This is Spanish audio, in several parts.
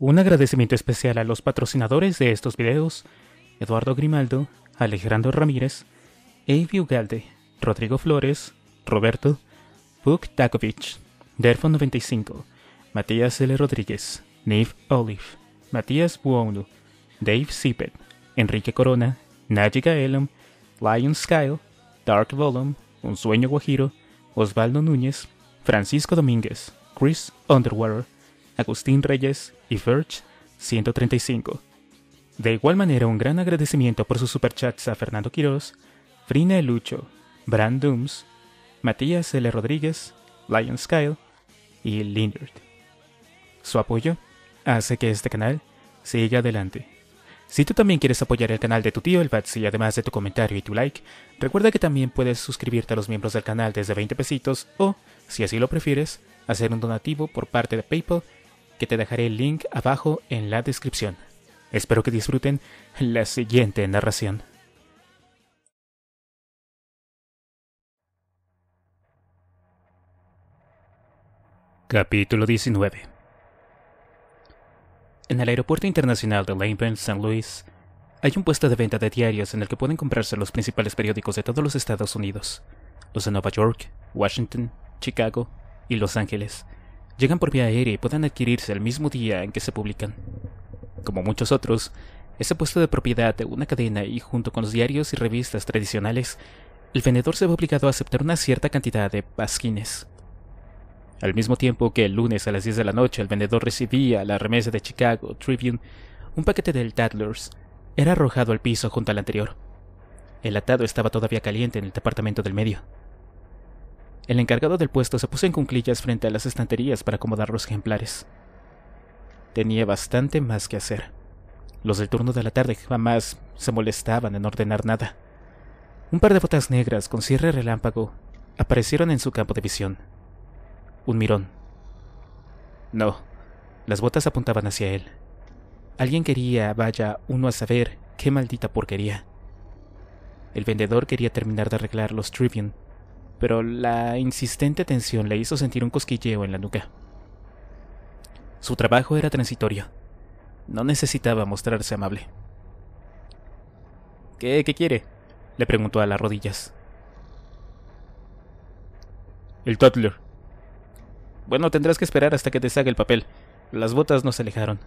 Un agradecimiento especial a los patrocinadores de estos videos, Eduardo Grimaldo, Alejandro Ramírez, Avi Ugalde, Rodrigo Flores, Roberto, Puk Takovic, Derfo95, Matías L. Rodríguez, Neve Olive, Matías Buono, Dave Sipet, Enrique Corona, Najiga Elam, Lion Skyle, Dark Volum, Un Sueño Guajiro, Osvaldo Núñez, Francisco Domínguez, Chris Underwater, Agustín Reyes y Verge 135. De igual manera, un gran agradecimiento por sus superchats a Fernando Quiroz, Frina Lucho, Brand Dooms, Matías L. Rodríguez, Lion Skyle y Lindert. Su apoyo hace que este canal siga adelante. Si tú también quieres apoyar el canal de tu tío El Batsy, además de tu comentario y tu like, recuerda que también puedes suscribirte a los miembros del canal desde 20 pesitos o, si así lo prefieres, hacer un donativo por parte de PayPal que te dejaré el link abajo en la descripción. Espero que disfruten la siguiente narración. Capítulo 19 En el Aeropuerto Internacional de Laneville, San Luis, hay un puesto de venta de diarios en el que pueden comprarse los principales periódicos de todos los Estados Unidos, los de Nueva York, Washington, Chicago y Los Ángeles llegan por vía aérea y pueden adquirirse el mismo día en que se publican. Como muchos otros, ese puesto de propiedad de una cadena y junto con los diarios y revistas tradicionales, el vendedor se ve obligado a aceptar una cierta cantidad de pasquines. Al mismo tiempo que el lunes a las 10 de la noche el vendedor recibía la remesa de Chicago Tribune, un paquete del Tattlers era arrojado al piso junto al anterior. El atado estaba todavía caliente en el departamento del medio. El encargado del puesto se puso en cunclillas frente a las estanterías para acomodar los ejemplares. Tenía bastante más que hacer. Los del turno de la tarde jamás se molestaban en ordenar nada. Un par de botas negras con cierre relámpago aparecieron en su campo de visión. Un mirón. No, las botas apuntaban hacia él. Alguien quería, vaya, uno a saber qué maldita porquería. El vendedor quería terminar de arreglar los Tribune pero la insistente tensión le hizo sentir un cosquilleo en la nuca. Su trabajo era transitorio. No necesitaba mostrarse amable. ¿Qué, qué quiere? le preguntó a las rodillas. El Tatler. Bueno, tendrás que esperar hasta que te saque el papel. Las botas no se alejaron.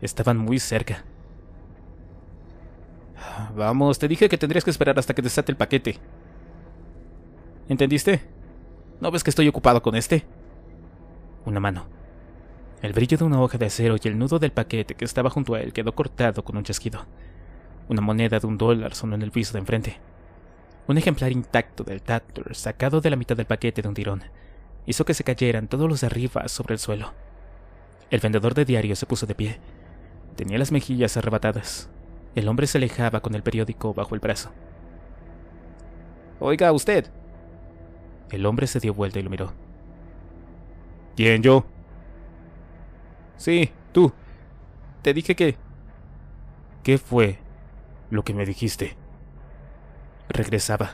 Estaban muy cerca. Vamos, te dije que tendrías que esperar hasta que te desate el paquete. ¿Entendiste? ¿No ves que estoy ocupado con este? Una mano. El brillo de una hoja de acero y el nudo del paquete que estaba junto a él quedó cortado con un chasquido. Una moneda de un dólar sonó en el piso de enfrente. Un ejemplar intacto del Tattler, sacado de la mitad del paquete de un tirón, hizo que se cayeran todos los de arriba sobre el suelo. El vendedor de diarios se puso de pie. Tenía las mejillas arrebatadas. El hombre se alejaba con el periódico bajo el brazo. Oiga usted, el hombre se dio vuelta y lo miró. ¿Quién yo? Sí, tú. Te dije que... ¿Qué fue lo que me dijiste? Regresaba.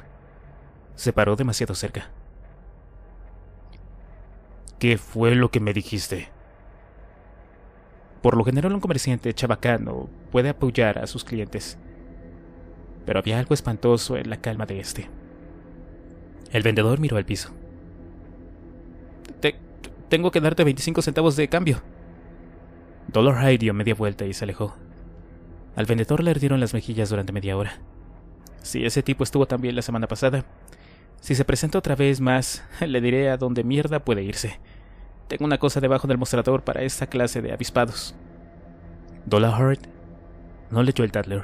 Se paró demasiado cerca. ¿Qué fue lo que me dijiste? Por lo general un comerciante chabacano puede apoyar a sus clientes, pero había algo espantoso en la calma de este. El vendedor miró al piso. tengo que darte 25 centavos de cambio. Dollar High dio media vuelta y se alejó. Al vendedor le ardieron las mejillas durante media hora. Si ese tipo estuvo también la semana pasada, si se presenta otra vez más, le diré a dónde mierda puede irse. Tengo una cosa debajo del mostrador para esta clase de avispados. Dollar Heart no leyó el Tadler.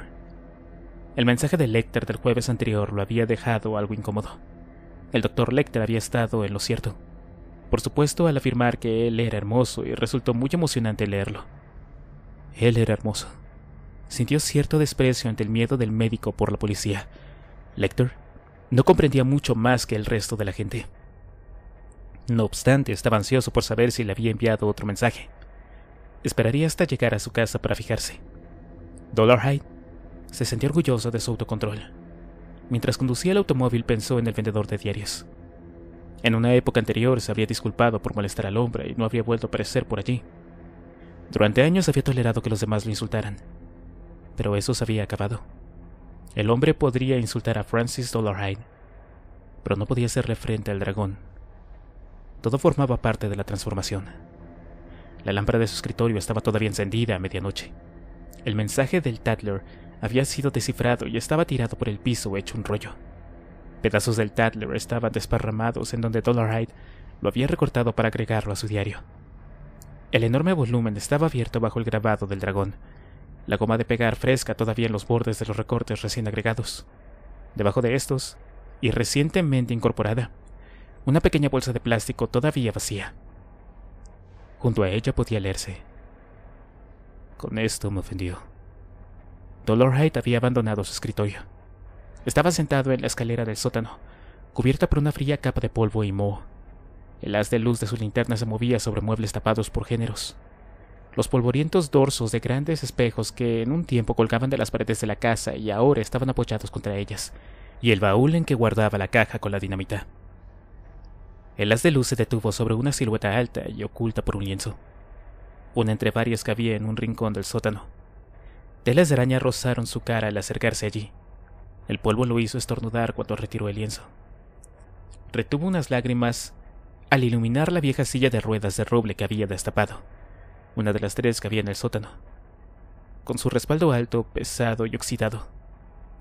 El mensaje de Lecter del jueves anterior lo había dejado algo incómodo. El doctor Lecter había estado en lo cierto. Por supuesto, al afirmar que él era hermoso y resultó muy emocionante leerlo. Él era hermoso. Sintió cierto desprecio ante el miedo del médico por la policía. Lecter no comprendía mucho más que el resto de la gente. No obstante, estaba ansioso por saber si le había enviado otro mensaje. Esperaría hasta llegar a su casa para fijarse. Dollar se sentía orgulloso de su autocontrol. Mientras conducía el automóvil pensó en el vendedor de diarios. En una época anterior se había disculpado por molestar al hombre y no había vuelto a aparecer por allí. Durante años había tolerado que los demás lo insultaran, pero eso se había acabado. El hombre podría insultar a Francis Dollarhide, pero no podía hacerle frente al dragón. Todo formaba parte de la transformación. La lámpara de su escritorio estaba todavía encendida a medianoche. El mensaje del Tatler había sido descifrado y estaba tirado por el piso hecho un rollo. Pedazos del Tadler estaban desparramados en donde Dollarhide lo había recortado para agregarlo a su diario. El enorme volumen estaba abierto bajo el grabado del dragón, la goma de pegar fresca todavía en los bordes de los recortes recién agregados. Debajo de estos, y recientemente incorporada, una pequeña bolsa de plástico todavía vacía. Junto a ella podía leerse. Con esto me ofendió. Dolor había abandonado su escritorio. Estaba sentado en la escalera del sótano, cubierta por una fría capa de polvo y moho. El haz de luz de su linterna se movía sobre muebles tapados por géneros. Los polvorientos dorsos de grandes espejos que en un tiempo colgaban de las paredes de la casa y ahora estaban apoyados contra ellas, y el baúl en que guardaba la caja con la dinamita. El haz de luz se detuvo sobre una silueta alta y oculta por un lienzo, una entre varias que había en un rincón del sótano. Telas de araña rozaron su cara al acercarse allí. El polvo lo hizo estornudar cuando retiró el lienzo. Retuvo unas lágrimas al iluminar la vieja silla de ruedas de roble que había destapado, una de las tres que había en el sótano, con su respaldo alto, pesado y oxidado,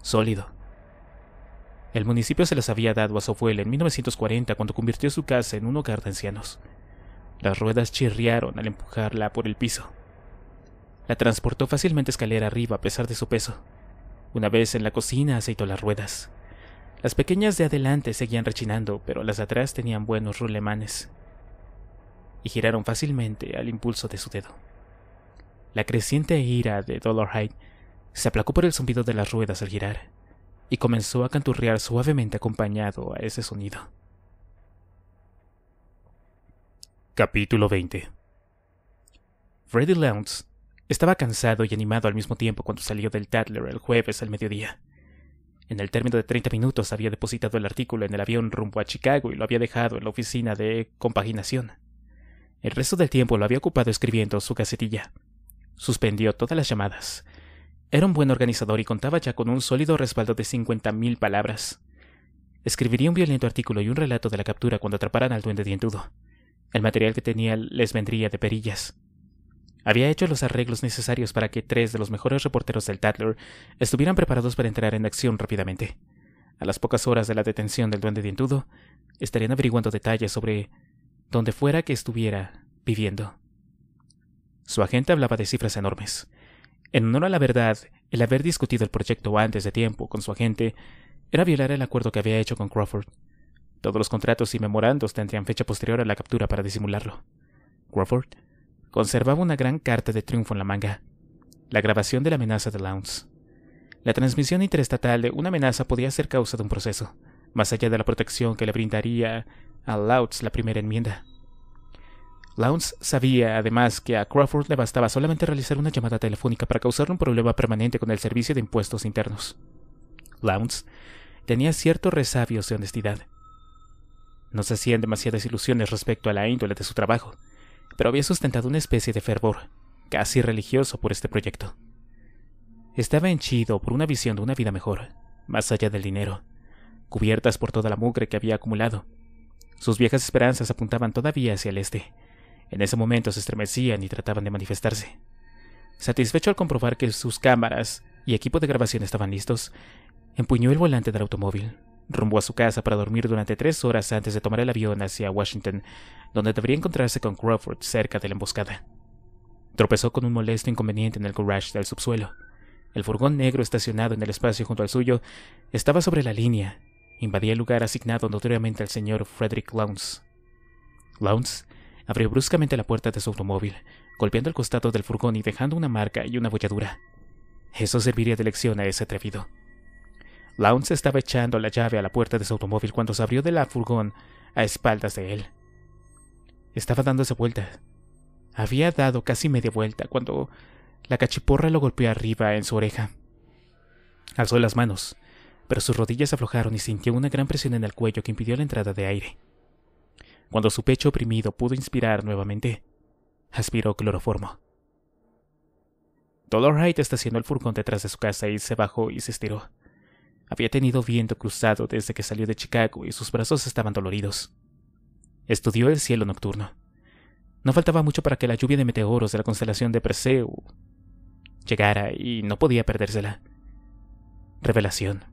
sólido. El municipio se las había dado a su abuela en 1940 cuando convirtió su casa en un hogar de ancianos. Las ruedas chirriaron al empujarla por el piso. La transportó fácilmente escalera arriba a pesar de su peso. Una vez en la cocina aceitó las ruedas. Las pequeñas de adelante seguían rechinando, pero las de atrás tenían buenos rulemanes. Y giraron fácilmente al impulso de su dedo. La creciente ira de Dollar Hyde se aplacó por el zumbido de las ruedas al girar, y comenzó a canturrear suavemente acompañado a ese sonido. Capítulo 20 Freddy Lounge estaba cansado y animado al mismo tiempo cuando salió del Tatler el jueves al mediodía. En el término de 30 minutos había depositado el artículo en el avión rumbo a Chicago y lo había dejado en la oficina de compaginación. El resto del tiempo lo había ocupado escribiendo su casetilla. Suspendió todas las llamadas. Era un buen organizador y contaba ya con un sólido respaldo de 50.000 palabras. Escribiría un violento artículo y un relato de la captura cuando atraparan al duende dientudo. El material que tenía les vendría de perillas había hecho los arreglos necesarios para que tres de los mejores reporteros del Tatler estuvieran preparados para entrar en acción rápidamente. A las pocas horas de la detención del duende dientudo, estarían averiguando detalles sobre donde fuera que estuviera viviendo. Su agente hablaba de cifras enormes. En honor a la verdad, el haber discutido el proyecto antes de tiempo con su agente era violar el acuerdo que había hecho con Crawford. Todos los contratos y memorandos tendrían fecha posterior a la captura para disimularlo. Crawford conservaba una gran carta de triunfo en la manga, la grabación de la amenaza de Lowndes. La transmisión interestatal de una amenaza podía ser causa de un proceso, más allá de la protección que le brindaría a Lowndes la primera enmienda. Lowndes sabía además que a Crawford le bastaba solamente realizar una llamada telefónica para causar un problema permanente con el servicio de impuestos internos. Lowndes tenía ciertos resabios de honestidad. No se hacían demasiadas ilusiones respecto a la índole de su trabajo, pero había sustentado una especie de fervor, casi religioso, por este proyecto. Estaba henchido por una visión de una vida mejor, más allá del dinero, cubiertas por toda la mugre que había acumulado. Sus viejas esperanzas apuntaban todavía hacia el este. En ese momento se estremecían y trataban de manifestarse. Satisfecho al comprobar que sus cámaras y equipo de grabación estaban listos, empuñó el volante del automóvil, rumbo a su casa para dormir durante tres horas antes de tomar el avión hacia Washington donde debería encontrarse con Crawford cerca de la emboscada. Tropezó con un molesto inconveniente en el garage del subsuelo. El furgón negro estacionado en el espacio junto al suyo estaba sobre la línea. Invadía el lugar asignado notoriamente al señor Frederick Lowndes. Lowndes abrió bruscamente la puerta de su automóvil, golpeando el costado del furgón y dejando una marca y una bolladura. Eso serviría de lección a ese atrevido. Lowndes estaba echando la llave a la puerta de su automóvil cuando se abrió de la furgón a espaldas de él. Estaba dándose vuelta. Había dado casi media vuelta cuando la cachiporra lo golpeó arriba en su oreja. Alzó las manos, pero sus rodillas aflojaron y sintió una gran presión en el cuello que impidió la entrada de aire. Cuando su pecho oprimido pudo inspirar nuevamente, aspiró cloroformo. Wright estacionó el furgón detrás de su casa y se bajó y se estiró. Había tenido viento cruzado desde que salió de Chicago y sus brazos estaban doloridos estudió el cielo nocturno. No faltaba mucho para que la lluvia de meteoros de la constelación de Perseo llegara y no podía perdérsela. Revelación.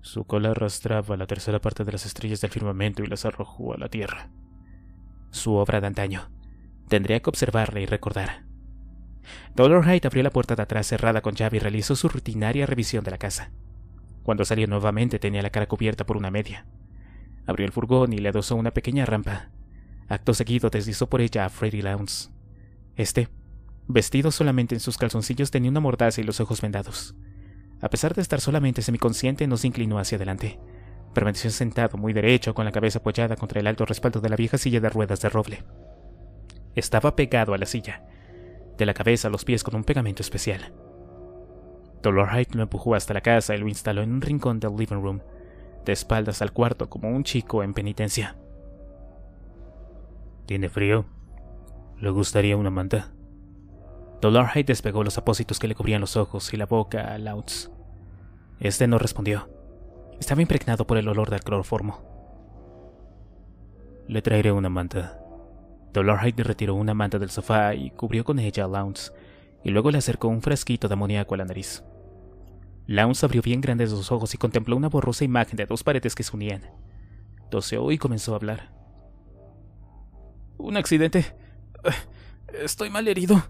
Su cola arrastraba la tercera parte de las estrellas del firmamento y las arrojó a la tierra. Su obra de antaño. Tendría que observarla y recordar. Dolor Hyde abrió la puerta de atrás cerrada con llave y realizó su rutinaria revisión de la casa. Cuando salió nuevamente tenía la cara cubierta por una media. Abrió el furgón y le adosó una pequeña rampa. Acto seguido deslizó por ella a Freddy Lowndes. Este, vestido solamente en sus calzoncillos, tenía una mordaza y los ojos vendados. A pesar de estar solamente semiconsciente, no se inclinó hacia adelante. Permaneció sentado muy derecho, con la cabeza apoyada contra el alto respaldo de la vieja silla de ruedas de roble. Estaba pegado a la silla, de la cabeza a los pies con un pegamento especial. Dolor Hyde lo empujó hasta la casa y lo instaló en un rincón del living room, de espaldas al cuarto como un chico en penitencia. ¿Tiene frío? ¿Le gustaría una manta? Dollarhide despegó los apósitos que le cubrían los ojos y la boca a Louts. Este no respondió. Estaba impregnado por el olor del cloroformo. Le traeré una manta. Dollarhide retiró una manta del sofá y cubrió con ella a Lounce, y luego le acercó un frasquito de amoníaco a la nariz. Louns abrió bien grandes los ojos y contempló una borrosa imagen de dos paredes que se unían. Toseó y comenzó a hablar. Un accidente. Estoy mal herido.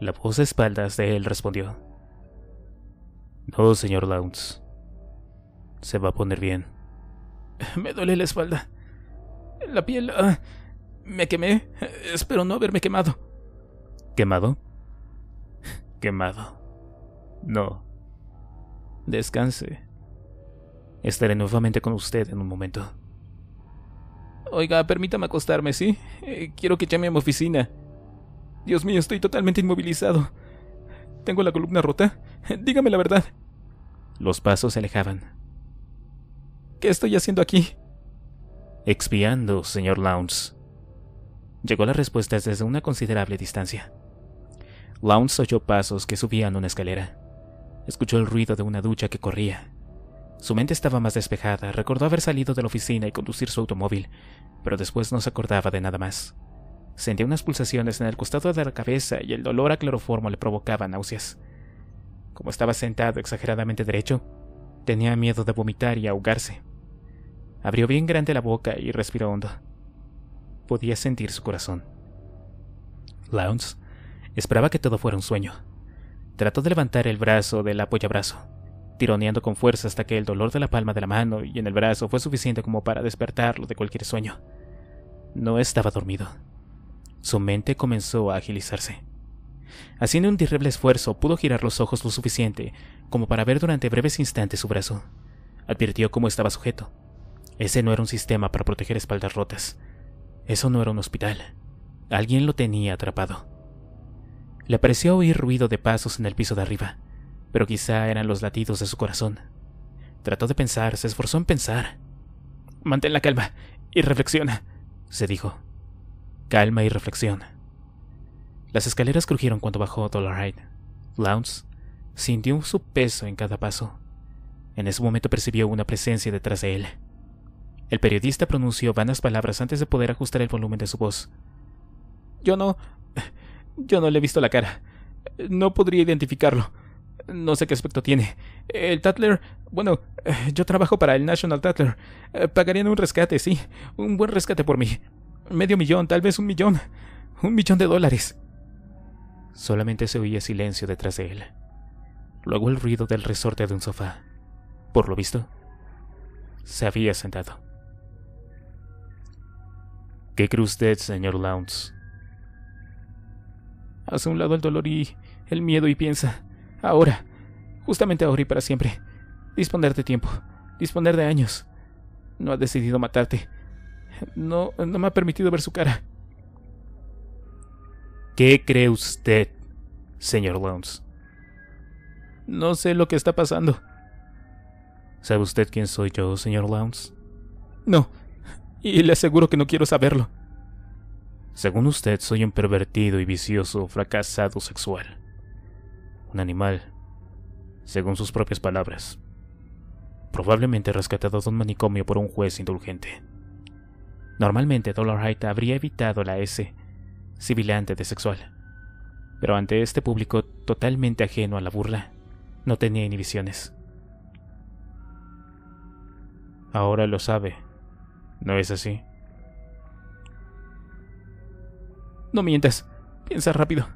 La voz de espaldas de él respondió. No, señor Lounge. Se va a poner bien. Me duele la espalda. La piel... Ah, me quemé. Espero no haberme quemado. ¿Quemado? Quemado. No. Descanse. Estaré nuevamente con usted en un momento. Oiga, permítame acostarme, ¿sí? Eh, quiero que llame a mi oficina. Dios mío, estoy totalmente inmovilizado. Tengo la columna rota. Dígame la verdad. Los pasos se alejaban. ¿Qué estoy haciendo aquí? Expiando, señor Lowndes. Llegó la respuesta desde una considerable distancia. Lowndes oyó pasos que subían una escalera. Escuchó el ruido de una ducha que corría. Su mente estaba más despejada, recordó haber salido de la oficina y conducir su automóvil, pero después no se acordaba de nada más. Sentía unas pulsaciones en el costado de la cabeza y el dolor a cloroformo le provocaba náuseas. Como estaba sentado exageradamente derecho, tenía miedo de vomitar y ahogarse. Abrió bien grande la boca y respiró hondo. Podía sentir su corazón. Lowndes esperaba que todo fuera un sueño. Trató de levantar el brazo del apoyabrazo, tironeando con fuerza hasta que el dolor de la palma de la mano y en el brazo fue suficiente como para despertarlo de cualquier sueño. No estaba dormido. Su mente comenzó a agilizarse. Haciendo un terrible esfuerzo, pudo girar los ojos lo suficiente como para ver durante breves instantes su brazo. Advirtió cómo estaba sujeto. Ese no era un sistema para proteger espaldas rotas. Eso no era un hospital. Alguien lo tenía atrapado. Le pareció oír ruido de pasos en el piso de arriba, pero quizá eran los latidos de su corazón. Trató de pensar, se esforzó en pensar. Mantén la calma y reflexiona, se dijo. Calma y reflexión. Las escaleras crujieron cuando bajó Dollarhide. Lounge sintió su peso en cada paso. En ese momento percibió una presencia detrás de él. El periodista pronunció vanas palabras antes de poder ajustar el volumen de su voz. Yo no, yo no le he visto la cara. No podría identificarlo. No sé qué aspecto tiene. El Tatler. Bueno, eh, yo trabajo para el National Tatler. Eh, pagarían un rescate, sí. Un buen rescate por mí. Medio millón, tal vez un millón. Un millón de dólares. Solamente se oía silencio detrás de él. Luego el ruido del resorte de un sofá. Por lo visto, se había sentado. ¿Qué cree usted, señor Lowndes? Hace un lado el dolor y el miedo y piensa, ahora, justamente ahora y para siempre. Disponer de tiempo, disponer de años. No ha decidido matarte. No, no me ha permitido ver su cara. ¿Qué cree usted, señor Lowndes? No sé lo que está pasando. ¿Sabe usted quién soy yo, señor Lowndes? No, y le aseguro que no quiero saberlo. Según usted, soy un pervertido y vicioso fracasado sexual. Un animal, según sus propias palabras. Probablemente rescatado de un manicomio por un juez indulgente. Normalmente Dollar Height habría evitado la S, sibilante de sexual. Pero ante este público totalmente ajeno a la burla, no tenía inhibiciones. Ahora lo sabe, ¿no es así? No mientes. Piensa rápido.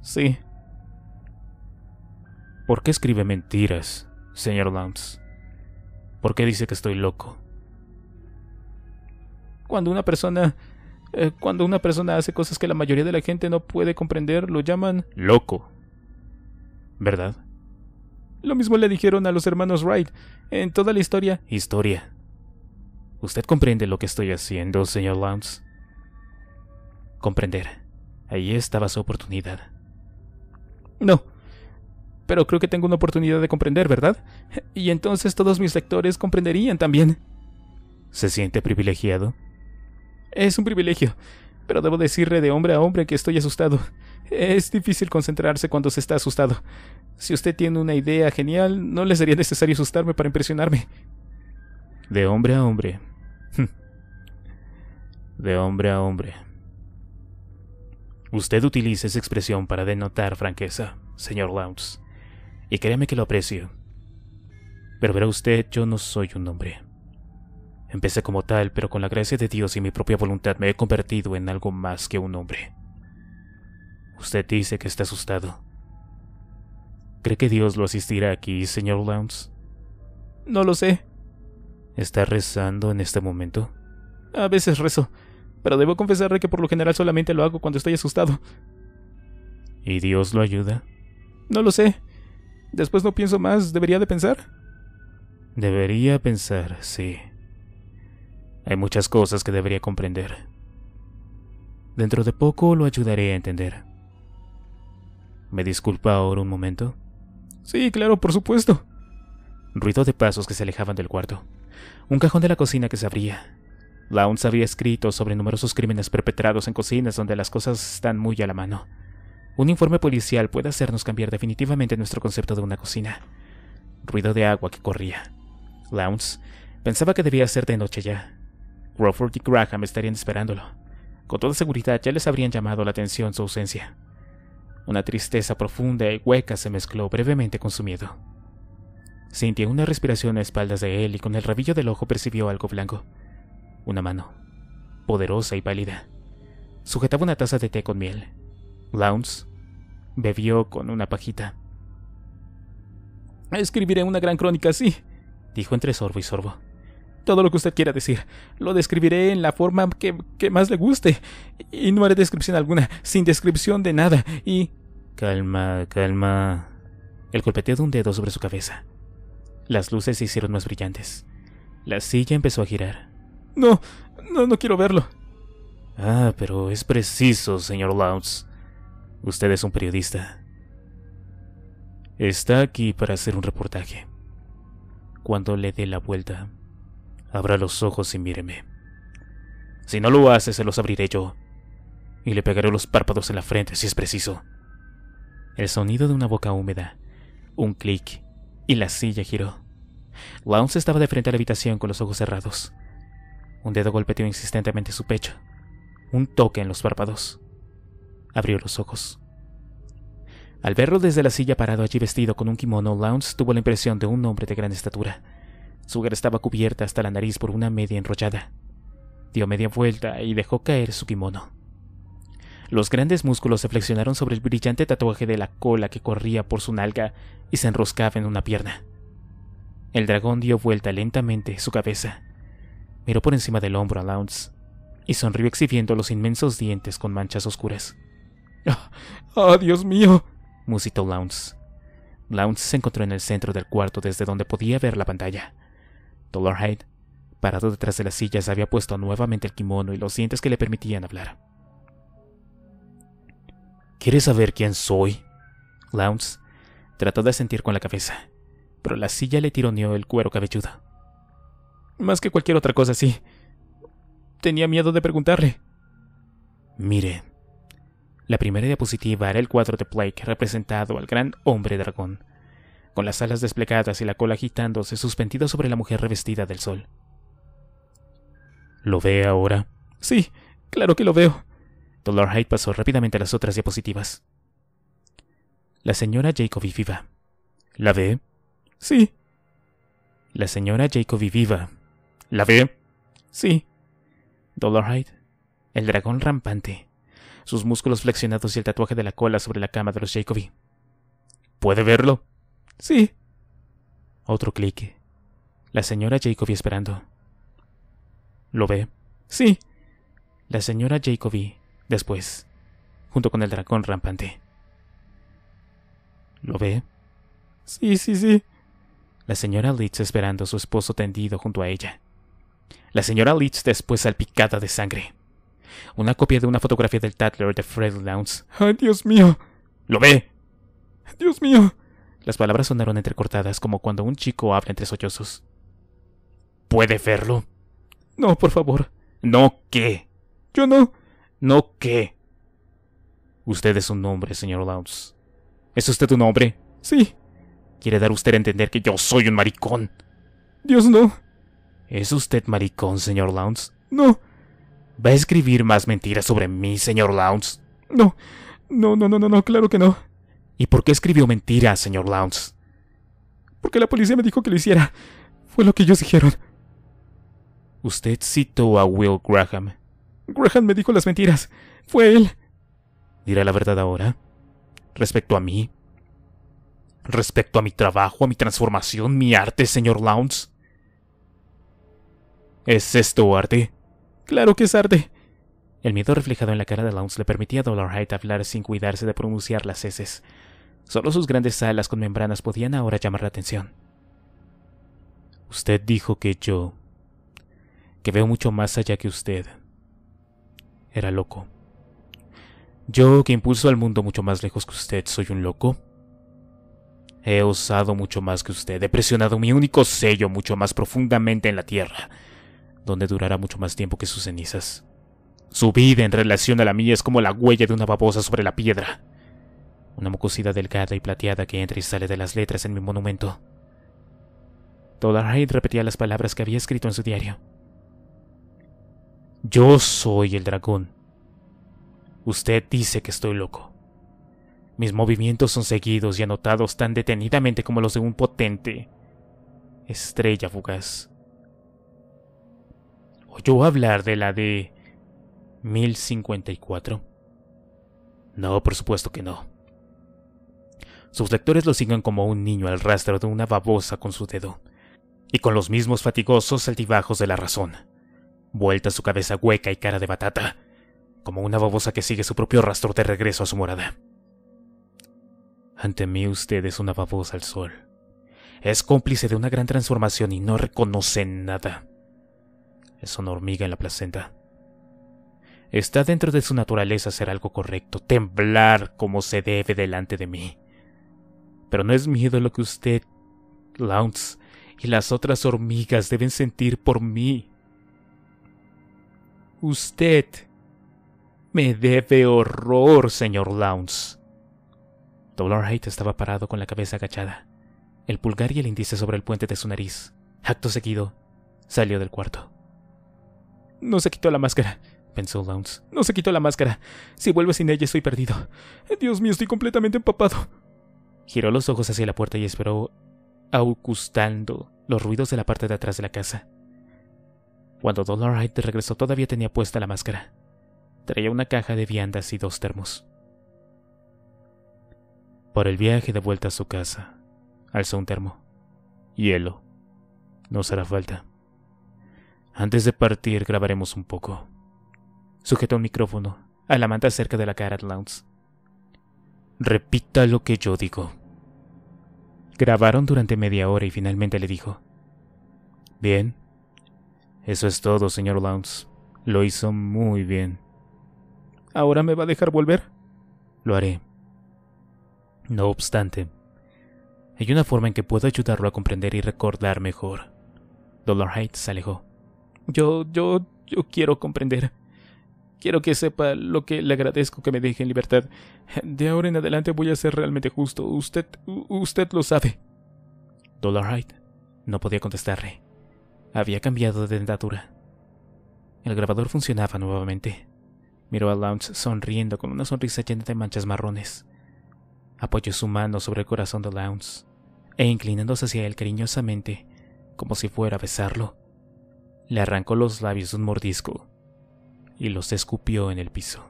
Sí. ¿Por qué escribe mentiras, señor Lance? ¿Por qué dice que estoy loco? Cuando una persona... Eh, cuando una persona hace cosas que la mayoría de la gente no puede comprender, lo llaman loco. ¿Verdad? Lo mismo le dijeron a los hermanos Wright en toda la historia. Historia. ¿Usted comprende lo que estoy haciendo, señor Lance? comprender. Ahí estaba su oportunidad. No. Pero creo que tengo una oportunidad de comprender, ¿verdad? Y entonces todos mis lectores comprenderían también. ¿Se siente privilegiado? Es un privilegio, pero debo decirle de hombre a hombre que estoy asustado. Es difícil concentrarse cuando se está asustado. Si usted tiene una idea genial, no le sería necesario asustarme para impresionarme. De hombre a hombre. de hombre a hombre. Usted utiliza esa expresión para denotar franqueza, señor Lounge. Y créame que lo aprecio. Pero verá usted, yo no soy un hombre. Empecé como tal, pero con la gracia de Dios y mi propia voluntad me he convertido en algo más que un hombre. Usted dice que está asustado. ¿Cree que Dios lo asistirá aquí, señor Lounge? No lo sé. ¿Está rezando en este momento? A veces rezo pero debo confesarle que por lo general solamente lo hago cuando estoy asustado. ¿Y Dios lo ayuda? No lo sé. Después no pienso más, debería de pensar. Debería pensar, sí. Hay muchas cosas que debería comprender. Dentro de poco lo ayudaré a entender. ¿Me disculpa ahora un momento? Sí, claro, por supuesto. Ruido de pasos que se alejaban del cuarto. Un cajón de la cocina que se abría. Lowndes había escrito sobre numerosos crímenes perpetrados en cocinas donde las cosas están muy a la mano. Un informe policial puede hacernos cambiar definitivamente nuestro concepto de una cocina. Ruido de agua que corría. Lowndes pensaba que debía ser de noche ya. Crawford y Graham estarían esperándolo. Con toda seguridad ya les habrían llamado la atención su ausencia. Una tristeza profunda y hueca se mezcló brevemente con su miedo. Sintió una respiración a espaldas de él y con el rabillo del ojo percibió algo blanco. Una mano, poderosa y pálida, sujetaba una taza de té con miel. Lowndes bebió con una pajita. Escribiré una gran crónica, sí, dijo entre sorbo y sorbo. Todo lo que usted quiera decir, lo describiré en la forma que, que más le guste, y no haré descripción alguna, sin descripción de nada, y... Calma, calma. El golpeteo de un dedo sobre su cabeza. Las luces se hicieron más brillantes. La silla empezó a girar. No, no, no quiero verlo. Ah, pero es preciso, señor Lounce. Usted es un periodista. Está aquí para hacer un reportaje. Cuando le dé la vuelta, abra los ojos y míreme. Si no lo hace, se los abriré yo. Y le pegaré los párpados en la frente si es preciso. El sonido de una boca húmeda, un clic, y la silla giró. Lounce estaba de frente a la habitación con los ojos cerrados. Un dedo golpeteó insistentemente su pecho. Un toque en los párpados. Abrió los ojos. Al verlo desde la silla parado allí vestido con un kimono lounge, tuvo la impresión de un hombre de gran estatura. Su cara estaba cubierta hasta la nariz por una media enrollada. Dio media vuelta y dejó caer su kimono. Los grandes músculos se flexionaron sobre el brillante tatuaje de la cola que corría por su nalga y se enroscaba en una pierna. El dragón dio vuelta lentamente su cabeza miró por encima del hombro a Lowndes y sonrió exhibiendo los inmensos dientes con manchas oscuras. ¡Ah, Dios mío! musitó Lowndes. Lowndes se encontró en el centro del cuarto desde donde podía ver la pantalla. Dollarhide, parado detrás de las sillas, había puesto nuevamente el kimono y los dientes que le permitían hablar. ¿Quieres saber quién soy? Lowndes trató de sentir con la cabeza, pero la silla le tironeó el cuero cabelludo. Más que cualquier otra cosa, sí. Tenía miedo de preguntarle. Mire. La primera diapositiva era el cuadro de Blake representado al gran hombre dragón, con las alas desplegadas y la cola agitándose suspendido sobre la mujer revestida del sol. ¿Lo ve ahora? Sí, claro que lo veo. Dolor Hyde pasó rápidamente a las otras diapositivas. La señora Jacoby viva. ¿La ve? Sí. La señora Jacoby viva, ¿La ve? Sí. Dollarhide, el dragón rampante, sus músculos flexionados y el tatuaje de la cola sobre la cama de los Jacoby. ¿Puede verlo? Sí. Otro clic. La señora Jacoby esperando. ¿Lo ve? Sí. La señora Jacoby, después, junto con el dragón rampante. ¿Lo ve? Sí, sí, sí. La señora Leeds esperando a su esposo tendido junto a ella. La señora Leach después salpicada de sangre. Una copia de una fotografía del Tatler de Fred Lowndes. ¡Ay, Dios mío! ¡Lo ve! ¡Dios mío! Las palabras sonaron entrecortadas como cuando un chico habla entre sollozos. ¿Puede verlo? No, por favor. ¿No qué? Yo no. ¿No qué? Usted es un hombre, señor Lowndes. ¿Es usted un hombre? Sí. ¿Quiere dar usted a entender que yo soy un maricón? Dios no. ¿Es usted maricón, señor Lowndes? No. ¿Va a escribir más mentiras sobre mí, señor Lowndes? No. No, no, no, no, no, claro que no. ¿Y por qué escribió mentiras, señor Lowndes? Porque la policía me dijo que lo hiciera. Fue lo que ellos dijeron. Usted citó a Will Graham. Graham me dijo las mentiras. Fue él. Dirá la verdad ahora. Respecto a mí. Respecto a mi trabajo, a mi transformación, mi arte, señor Lowndes? ¿Es esto arte? Claro que es arte. El miedo reflejado en la cara de Launce le permitía a Dollarhide hablar sin cuidarse de pronunciar las heces. Solo sus grandes alas con membranas podían ahora llamar la atención. Usted dijo que yo... que veo mucho más allá que usted. Era loco. Yo, que impulso al mundo mucho más lejos que usted, soy un loco. He osado mucho más que usted, he presionado mi único sello mucho más profundamente en la tierra donde durará mucho más tiempo que sus cenizas. Su vida en relación a la mía es como la huella de una babosa sobre la piedra. Una mucosidad delgada y plateada que entra y sale de las letras en mi monumento. raid repetía las palabras que había escrito en su diario. Yo soy el dragón. Usted dice que estoy loco. Mis movimientos son seguidos y anotados tan detenidamente como los de un potente estrella fugaz oyó hablar de la de 1054? No, por supuesto que no. Sus lectores lo siguen como un niño al rastro de una babosa con su dedo, y con los mismos fatigosos altibajos de la razón. Vuelta su cabeza hueca y cara de batata, como una babosa que sigue su propio rastro de regreso a su morada. Ante mí usted es una babosa al sol. Es cómplice de una gran transformación y no reconoce nada es una hormiga en la placenta. Está dentro de su naturaleza hacer algo correcto, temblar como se debe delante de mí. Pero no es miedo lo que usted, Lounce, y las otras hormigas deben sentir por mí. Usted me debe horror, señor Lounce. Height estaba parado con la cabeza agachada, el pulgar y el índice sobre el puente de su nariz. Acto seguido, salió del cuarto. No se quitó la máscara, pensó Lowndes. No se quitó la máscara. Si vuelvo sin ella estoy perdido. Dios mío, estoy completamente empapado. Giró los ojos hacia la puerta y esperó, augustando los ruidos de la parte de atrás de la casa. Cuando Dollarhide regresó todavía tenía puesta la máscara. Traía una caja de viandas y dos termos. Por el viaje de vuelta a su casa, alzó un termo. Hielo. No será falta. Antes de partir grabaremos un poco. Sujetó un micrófono a la manta cerca de la cara de Louns. Repita lo que yo digo. Grabaron durante media hora y finalmente le dijo. Bien. Eso es todo, señor Louns. Lo hizo muy bien. ¿Ahora me va a dejar volver? Lo haré. No obstante, hay una forma en que puedo ayudarlo a comprender y recordar mejor. Dollar Heights se alejó. Yo, yo, yo quiero comprender. Quiero que sepa lo que le agradezco que me deje en libertad. De ahora en adelante voy a ser realmente justo. Usted, usted lo sabe. Dolarite no podía contestarle. Había cambiado de dentadura. El grabador funcionaba nuevamente. Miró a Lounge sonriendo con una sonrisa llena de manchas marrones. Apoyó su mano sobre el corazón de Lounge e inclinándose hacia él cariñosamente, como si fuera a besarlo, le arrancó los labios de un mordisco y los escupió en el piso.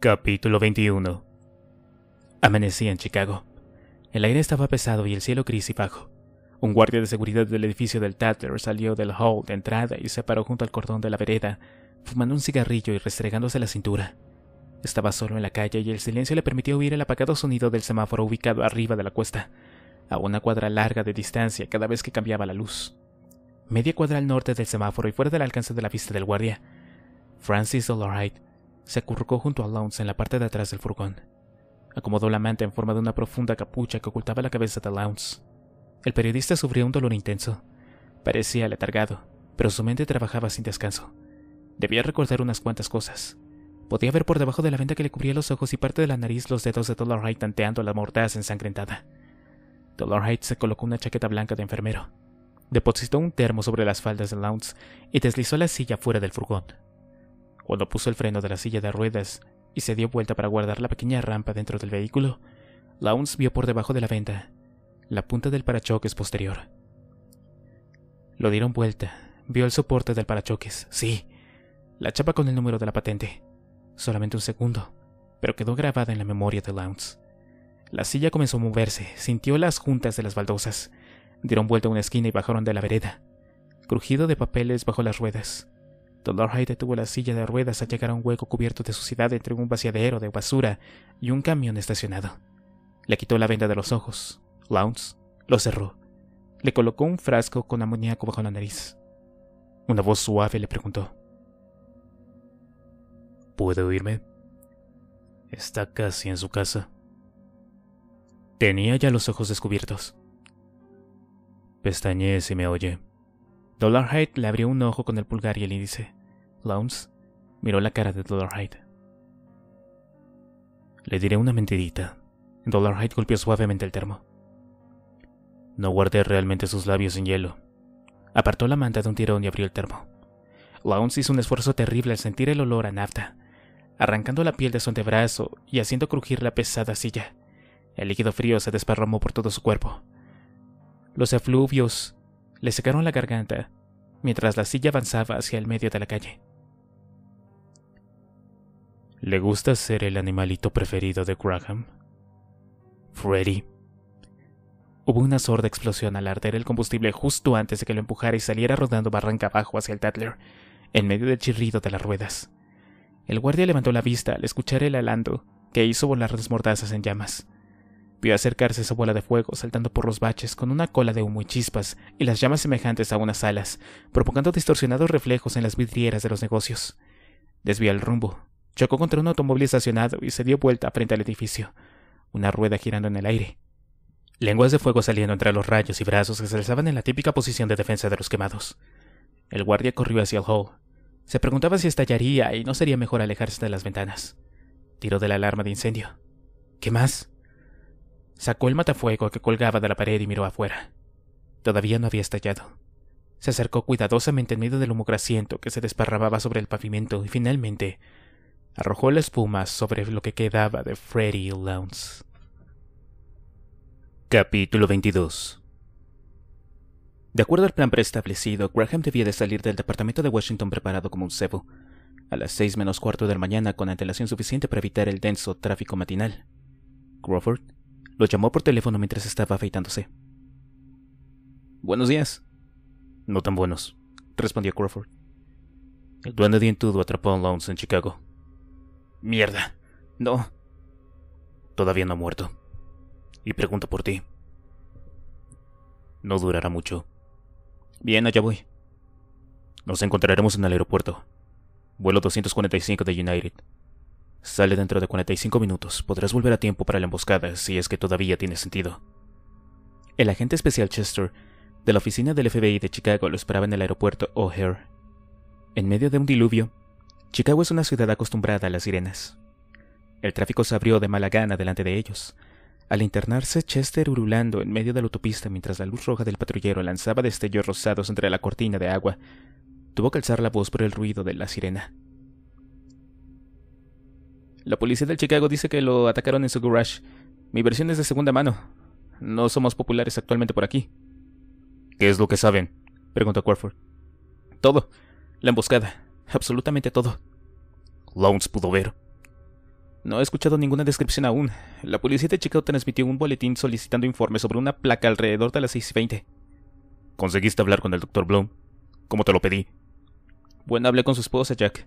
Capítulo 21 Amanecía en Chicago. El aire estaba pesado y el cielo gris y bajo. Un guardia de seguridad del edificio del Tatler salió del hall de entrada y se paró junto al cordón de la vereda, fumando un cigarrillo y restregándose la cintura. Estaba solo en la calle y el silencio le permitió oír el apagado sonido del semáforo ubicado arriba de la cuesta a una cuadra larga de distancia cada vez que cambiaba la luz. Media cuadra al norte del semáforo y fuera del alcance de la vista del guardia, Francis Dollarhide se acurrucó junto a Lowndes en la parte de atrás del furgón. Acomodó la manta en forma de una profunda capucha que ocultaba la cabeza de Lowndes. El periodista sufrió un dolor intenso. Parecía letargado, pero su mente trabajaba sin descanso. Debía recordar unas cuantas cosas. Podía ver por debajo de la venta que le cubría los ojos y parte de la nariz los dedos de Dollarhide tanteando la mordaza ensangrentada. Dolor se colocó una chaqueta blanca de enfermero, depositó un termo sobre las faldas de Lounge y deslizó la silla fuera del furgón. Cuando puso el freno de la silla de ruedas y se dio vuelta para guardar la pequeña rampa dentro del vehículo, Lounge vio por debajo de la venta la punta del parachoques posterior. Lo dieron vuelta, vio el soporte del parachoques, sí, la chapa con el número de la patente. Solamente un segundo, pero quedó grabada en la memoria de Lounge. La silla comenzó a moverse, sintió las juntas de las baldosas. Dieron vuelta a una esquina y bajaron de la vereda. Crujido de papeles bajo las ruedas. Dolorhide detuvo la silla de ruedas al llegar a un hueco cubierto de suciedad entre un vaciadero de basura y un camión estacionado. Le quitó la venda de los ojos. Lounge lo cerró. Le colocó un frasco con amoníaco bajo la nariz. Una voz suave le preguntó. ¿Puede oírme? Está casi en su casa. Tenía ya los ojos descubiertos. Pestañeé si me oye. Dollarhide le abrió un ojo con el pulgar y el índice. Lowndes miró la cara de Dollarhide. Le diré una mentidita. Dollarhide golpeó suavemente el termo. No guardé realmente sus labios en hielo. Apartó la manta de un tirón y abrió el termo. Lowndes hizo un esfuerzo terrible al sentir el olor a nafta, arrancando la piel de su antebrazo y haciendo crujir la pesada silla. El líquido frío se desparramó por todo su cuerpo. Los efluvios le secaron la garganta mientras la silla avanzaba hacia el medio de la calle. ¿Le gusta ser el animalito preferido de Graham? Freddy. Hubo una sorda explosión al arder el combustible justo antes de que lo empujara y saliera rodando barranca abajo hacia el Tatler, en medio del chirrido de las ruedas. El guardia levantó la vista al escuchar el alando que hizo volar las mordazas en llamas. Vio acercarse a su bola de fuego, saltando por los baches con una cola de humo y chispas, y las llamas semejantes a unas alas, provocando distorsionados reflejos en las vidrieras de los negocios. Desvió el rumbo, chocó contra un automóvil estacionado y se dio vuelta frente al edificio, una rueda girando en el aire. Lenguas de fuego saliendo entre los rayos y brazos que se alzaban en la típica posición de defensa de los quemados. El guardia corrió hacia el hall. Se preguntaba si estallaría y no sería mejor alejarse de las ventanas. Tiró de la alarma de incendio. ¿Qué más? Sacó el matafuego que colgaba de la pared y miró afuera. Todavía no había estallado. Se acercó cuidadosamente en medio del humo grasiento que se desparrababa sobre el pavimento y finalmente arrojó la espuma sobre lo que quedaba de Freddy Lowndes. Capítulo 22 De acuerdo al plan preestablecido, Graham debía de salir del departamento de Washington preparado como un cebo, a las seis menos cuarto de la mañana con antelación suficiente para evitar el denso tráfico matinal. Crawford lo llamó por teléfono mientras estaba afeitándose. Buenos días. No tan buenos, respondió Crawford. El duende dientudo atrapó a Lowndes en Chicago. Mierda. No. Todavía no ha muerto. Y pregunto por ti. No durará mucho. Bien, allá voy. Nos encontraremos en el aeropuerto. Vuelo 245 de United. Sale dentro de 45 minutos. Podrás volver a tiempo para la emboscada si es que todavía tiene sentido. El agente especial Chester de la oficina del FBI de Chicago lo esperaba en el aeropuerto O'Hare. En medio de un diluvio, Chicago es una ciudad acostumbrada a las sirenas. El tráfico se abrió de mala gana delante de ellos. Al internarse, Chester urulando en medio de la autopista mientras la luz roja del patrullero lanzaba destellos rosados entre la cortina de agua, tuvo que alzar la voz por el ruido de la sirena. La policía del Chicago dice que lo atacaron en su garage. Mi versión es de segunda mano. No somos populares actualmente por aquí. ¿Qué es lo que saben? preguntó Crawford. Todo. La emboscada. Absolutamente todo. Lowndes pudo ver. No he escuchado ninguna descripción aún. La policía de Chicago transmitió un boletín solicitando informes sobre una placa alrededor de las y 6.20. ¿Conseguiste hablar con el doctor Bloom? ¿Cómo te lo pedí. Bueno, hablé con su esposa, Jack.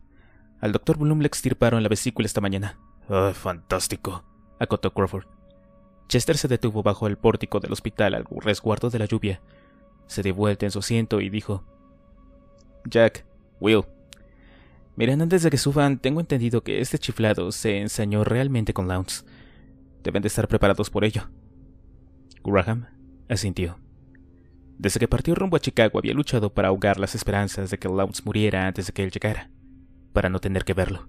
Al doctor Bloom le extirparon la vesícula esta mañana. ¡Ay, fantástico, acotó Crawford. Chester se detuvo bajo el pórtico del hospital al resguardo de la lluvia. Se dio en su asiento y dijo: Jack, Will. Miren, antes de que suban, tengo entendido que este chiflado se ensañó realmente con Lounce Deben de estar preparados por ello. Graham asintió. Desde que partió rumbo a Chicago había luchado para ahogar las esperanzas de que Lounce muriera antes de que él llegara para no tener que verlo.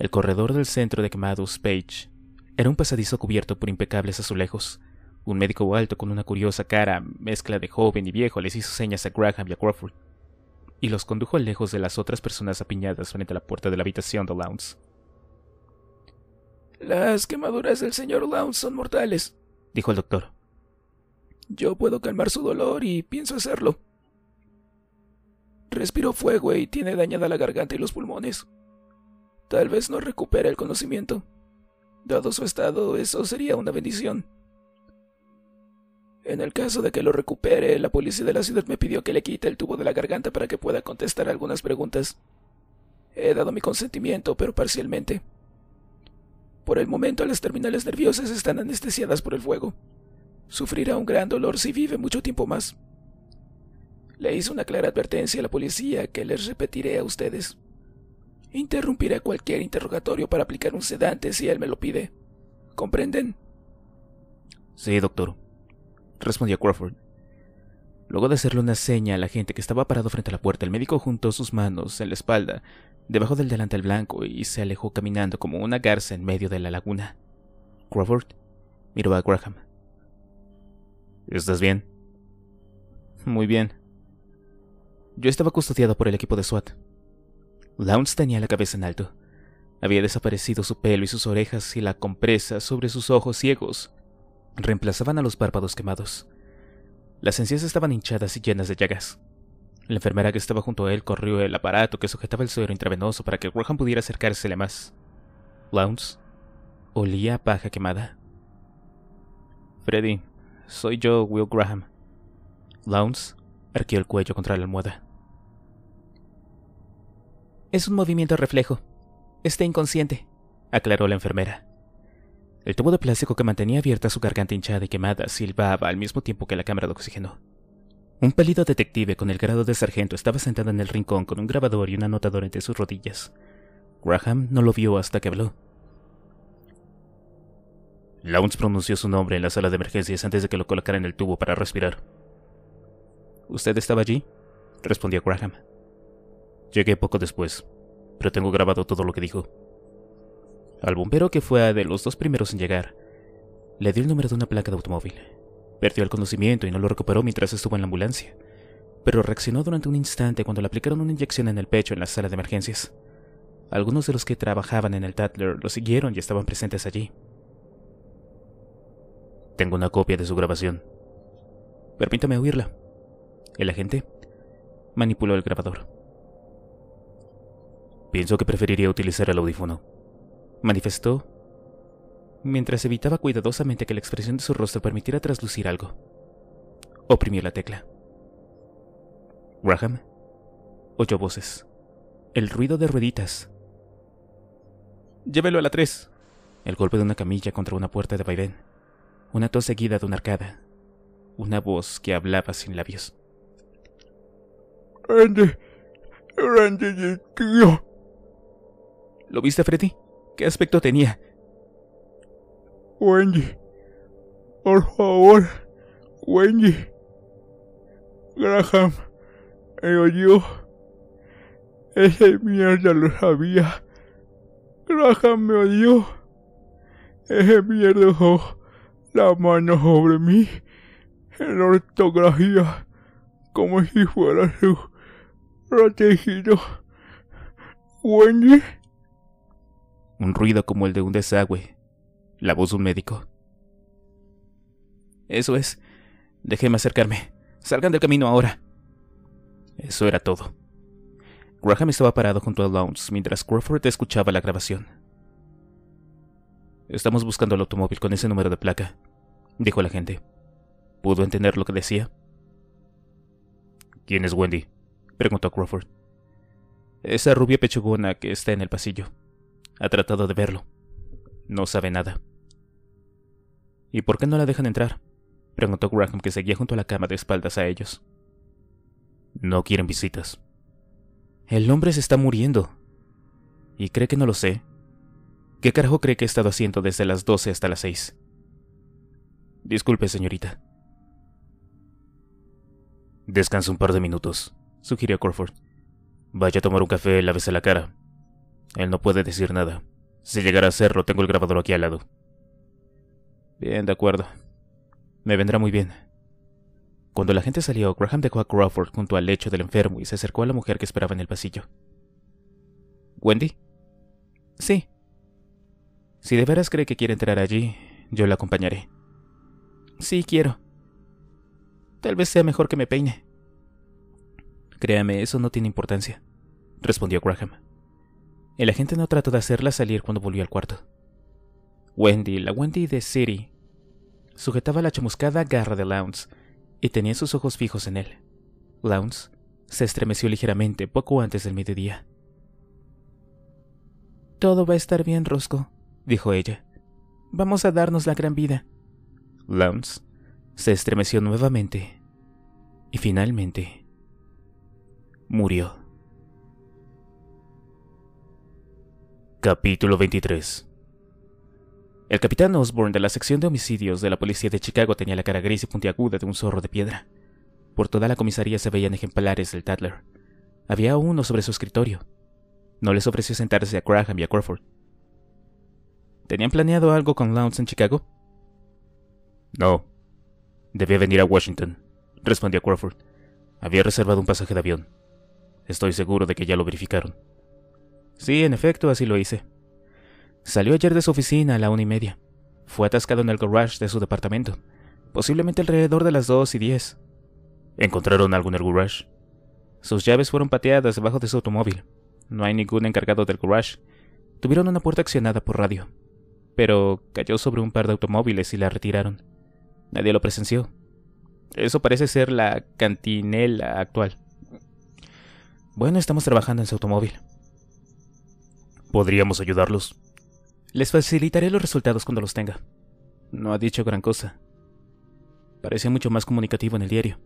El corredor del centro de Quemados Page era un pasadizo cubierto por impecables azulejos. Un médico alto con una curiosa cara, mezcla de joven y viejo, les hizo señas a Graham y a Crawford, y los condujo lejos de las otras personas apiñadas frente a la puerta de la habitación de Lowndes. Las quemaduras del señor Lowndes son mortales, dijo el doctor. Yo puedo calmar su dolor y pienso hacerlo. Respiró fuego y tiene dañada la garganta y los pulmones. Tal vez no recupere el conocimiento. Dado su estado, eso sería una bendición. En el caso de que lo recupere, la policía de la ciudad me pidió que le quite el tubo de la garganta para que pueda contestar algunas preguntas. He dado mi consentimiento, pero parcialmente. Por el momento las terminales nerviosas están anestesiadas por el fuego. Sufrirá un gran dolor si vive mucho tiempo más. Le hice una clara advertencia a la policía que les repetiré a ustedes. Interrumpiré cualquier interrogatorio para aplicar un sedante si él me lo pide. ¿Comprenden? Sí, doctor, respondió Crawford. Luego de hacerle una seña a la gente que estaba parado frente a la puerta, el médico juntó sus manos en la espalda, debajo del delantal blanco, y se alejó caminando como una garza en medio de la laguna. Crawford miró a Graham. ¿Estás bien? Muy bien, yo estaba custodiado por el equipo de SWAT. Lounce tenía la cabeza en alto. Había desaparecido su pelo y sus orejas y la compresa sobre sus ojos ciegos reemplazaban a los párpados quemados. Las encías estaban hinchadas y llenas de llagas. La enfermera que estaba junto a él corrió el aparato que sujetaba el suero intravenoso para que Graham pudiera acercársele más. Lounce olía a paja quemada. Freddy, soy yo, Will Graham. Lounce arqueó el cuello contra la almohada. Es un movimiento reflejo. Está inconsciente, aclaró la enfermera. El tubo de plástico que mantenía abierta su garganta hinchada y quemada silbaba al mismo tiempo que la cámara de oxígeno. Un pálido detective con el grado de sargento estaba sentado en el rincón con un grabador y un anotador entre sus rodillas. Graham no lo vio hasta que habló. Lowndes pronunció su nombre en la sala de emergencias antes de que lo colocara en el tubo para respirar. ¿Usted estaba allí? respondió Graham. Llegué poco después, pero tengo grabado todo lo que dijo. Al bombero que fue de los dos primeros en llegar, le dio el número de una placa de automóvil. Perdió el conocimiento y no lo recuperó mientras estuvo en la ambulancia, pero reaccionó durante un instante cuando le aplicaron una inyección en el pecho en la sala de emergencias. Algunos de los que trabajaban en el Tatler lo siguieron y estaban presentes allí. Tengo una copia de su grabación. Permítame oírla. El agente manipuló el grabador. Pienso que preferiría utilizar el audífono. Manifestó, mientras evitaba cuidadosamente que la expresión de su rostro permitiera traslucir algo. Oprimió la tecla. Graham oyó voces. El ruido de rueditas. Llévelo a la 3. El golpe de una camilla contra una puerta de vaivén. Una tos seguida de una arcada. Una voz que hablaba sin labios. ¿Lo viste, Freddy? ¿Qué aspecto tenía? Wendy, por favor, Wendy, Graham, ¡Me odió! ese mierda lo sabía, Graham me odió, ese mierda dejó la mano sobre mí, en ortografía, como si fuera su protegido, Wendy un ruido como el de un desagüe, la voz de un médico. Eso es. Déjeme acercarme. Salgan del camino ahora. Eso era todo. Graham estaba parado junto a lounge mientras Crawford escuchaba la grabación. Estamos buscando el automóvil con ese número de placa, dijo la gente. ¿Pudo entender lo que decía? ¿Quién es Wendy? preguntó Crawford. Esa rubia pechugona que está en el pasillo. Ha tratado de verlo. No sabe nada. ¿Y por qué no la dejan entrar? Preguntó Graham, que seguía junto a la cama de espaldas a ellos. No quieren visitas. El hombre se está muriendo. ¿Y cree que no lo sé? ¿Qué carajo cree que he estado haciendo desde las doce hasta las seis? Disculpe, señorita. —Descanse un par de minutos, sugirió Crawford. Vaya a tomar un café, lávese la cara él no puede decir nada. Si llegara a hacerlo, tengo el grabador aquí al lado. Bien, de acuerdo. Me vendrá muy bien. Cuando la gente salió, Graham dejó a Crawford junto al lecho del enfermo y se acercó a la mujer que esperaba en el pasillo. ¿Wendy? Sí. Si de veras cree que quiere entrar allí, yo la acompañaré. Sí, quiero. Tal vez sea mejor que me peine. Créame, eso no tiene importancia, respondió Graham. El agente no trató de hacerla salir cuando volvió al cuarto. Wendy, la Wendy de Siri, sujetaba la chamuscada garra de Lowndes y tenía sus ojos fijos en él. Lowndes se estremeció ligeramente poco antes del mediodía. Todo va a estar bien, Rosco, dijo ella. Vamos a darnos la gran vida. Lowndes se estremeció nuevamente y finalmente murió. Capítulo 23 El capitán Osborne de la sección de homicidios de la policía de Chicago tenía la cara gris y puntiaguda de un zorro de piedra. Por toda la comisaría se veían ejemplares del Tatler. Había uno sobre su escritorio. No les ofreció sentarse a Craham y a Crawford. ¿Tenían planeado algo con Lowndes en Chicago? No. Debía venir a Washington, respondió Crawford. Había reservado un pasaje de avión. Estoy seguro de que ya lo verificaron. Sí, en efecto, así lo hice. Salió ayer de su oficina a la una y media. Fue atascado en el garage de su departamento, posiblemente alrededor de las dos y diez. ¿Encontraron algo en el garage? Sus llaves fueron pateadas debajo de su automóvil. No hay ningún encargado del garage. Tuvieron una puerta accionada por radio, pero cayó sobre un par de automóviles y la retiraron. Nadie lo presenció. Eso parece ser la cantinela actual. Bueno, estamos trabajando en su automóvil. ¿Podríamos ayudarlos? Les facilitaré los resultados cuando los tenga. No ha dicho gran cosa. Parece mucho más comunicativo en el diario.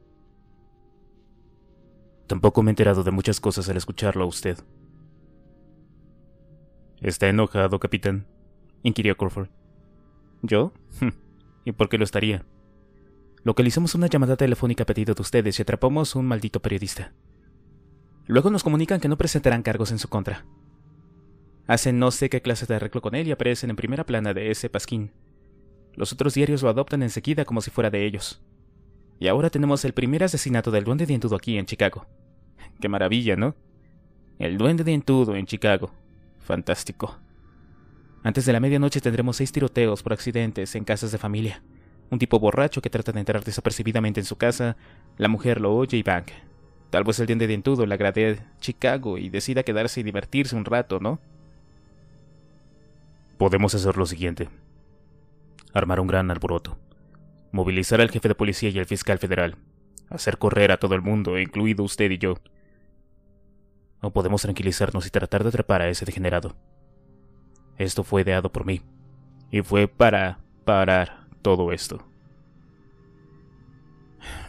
Tampoco me he enterado de muchas cosas al escucharlo a usted. ¿Está enojado, capitán? inquirió Crawford. ¿Yo? Hm. ¿Y por qué lo estaría? Localizamos una llamada telefónica a pedido de ustedes y atrapamos a un maldito periodista. Luego nos comunican que no presentarán cargos en su contra. Hacen no sé qué clase de arreglo con él y aparecen en primera plana de ese pasquín. Los otros diarios lo adoptan enseguida como si fuera de ellos. Y ahora tenemos el primer asesinato del duende de Entudo aquí en Chicago. Qué maravilla, ¿no? El duende de Entudo en Chicago. Fantástico. Antes de la medianoche tendremos seis tiroteos por accidentes en casas de familia. Un tipo borracho que trata de entrar desapercibidamente en su casa, la mujer lo oye y bang. Tal vez el de Entudo le agrade Chicago y decida quedarse y divertirse un rato, ¿no? Podemos hacer lo siguiente. Armar un gran alboroto. Movilizar al jefe de policía y al fiscal federal. Hacer correr a todo el mundo, incluido usted y yo. No podemos tranquilizarnos y tratar de atrapar a ese degenerado. Esto fue ideado por mí. Y fue para parar todo esto.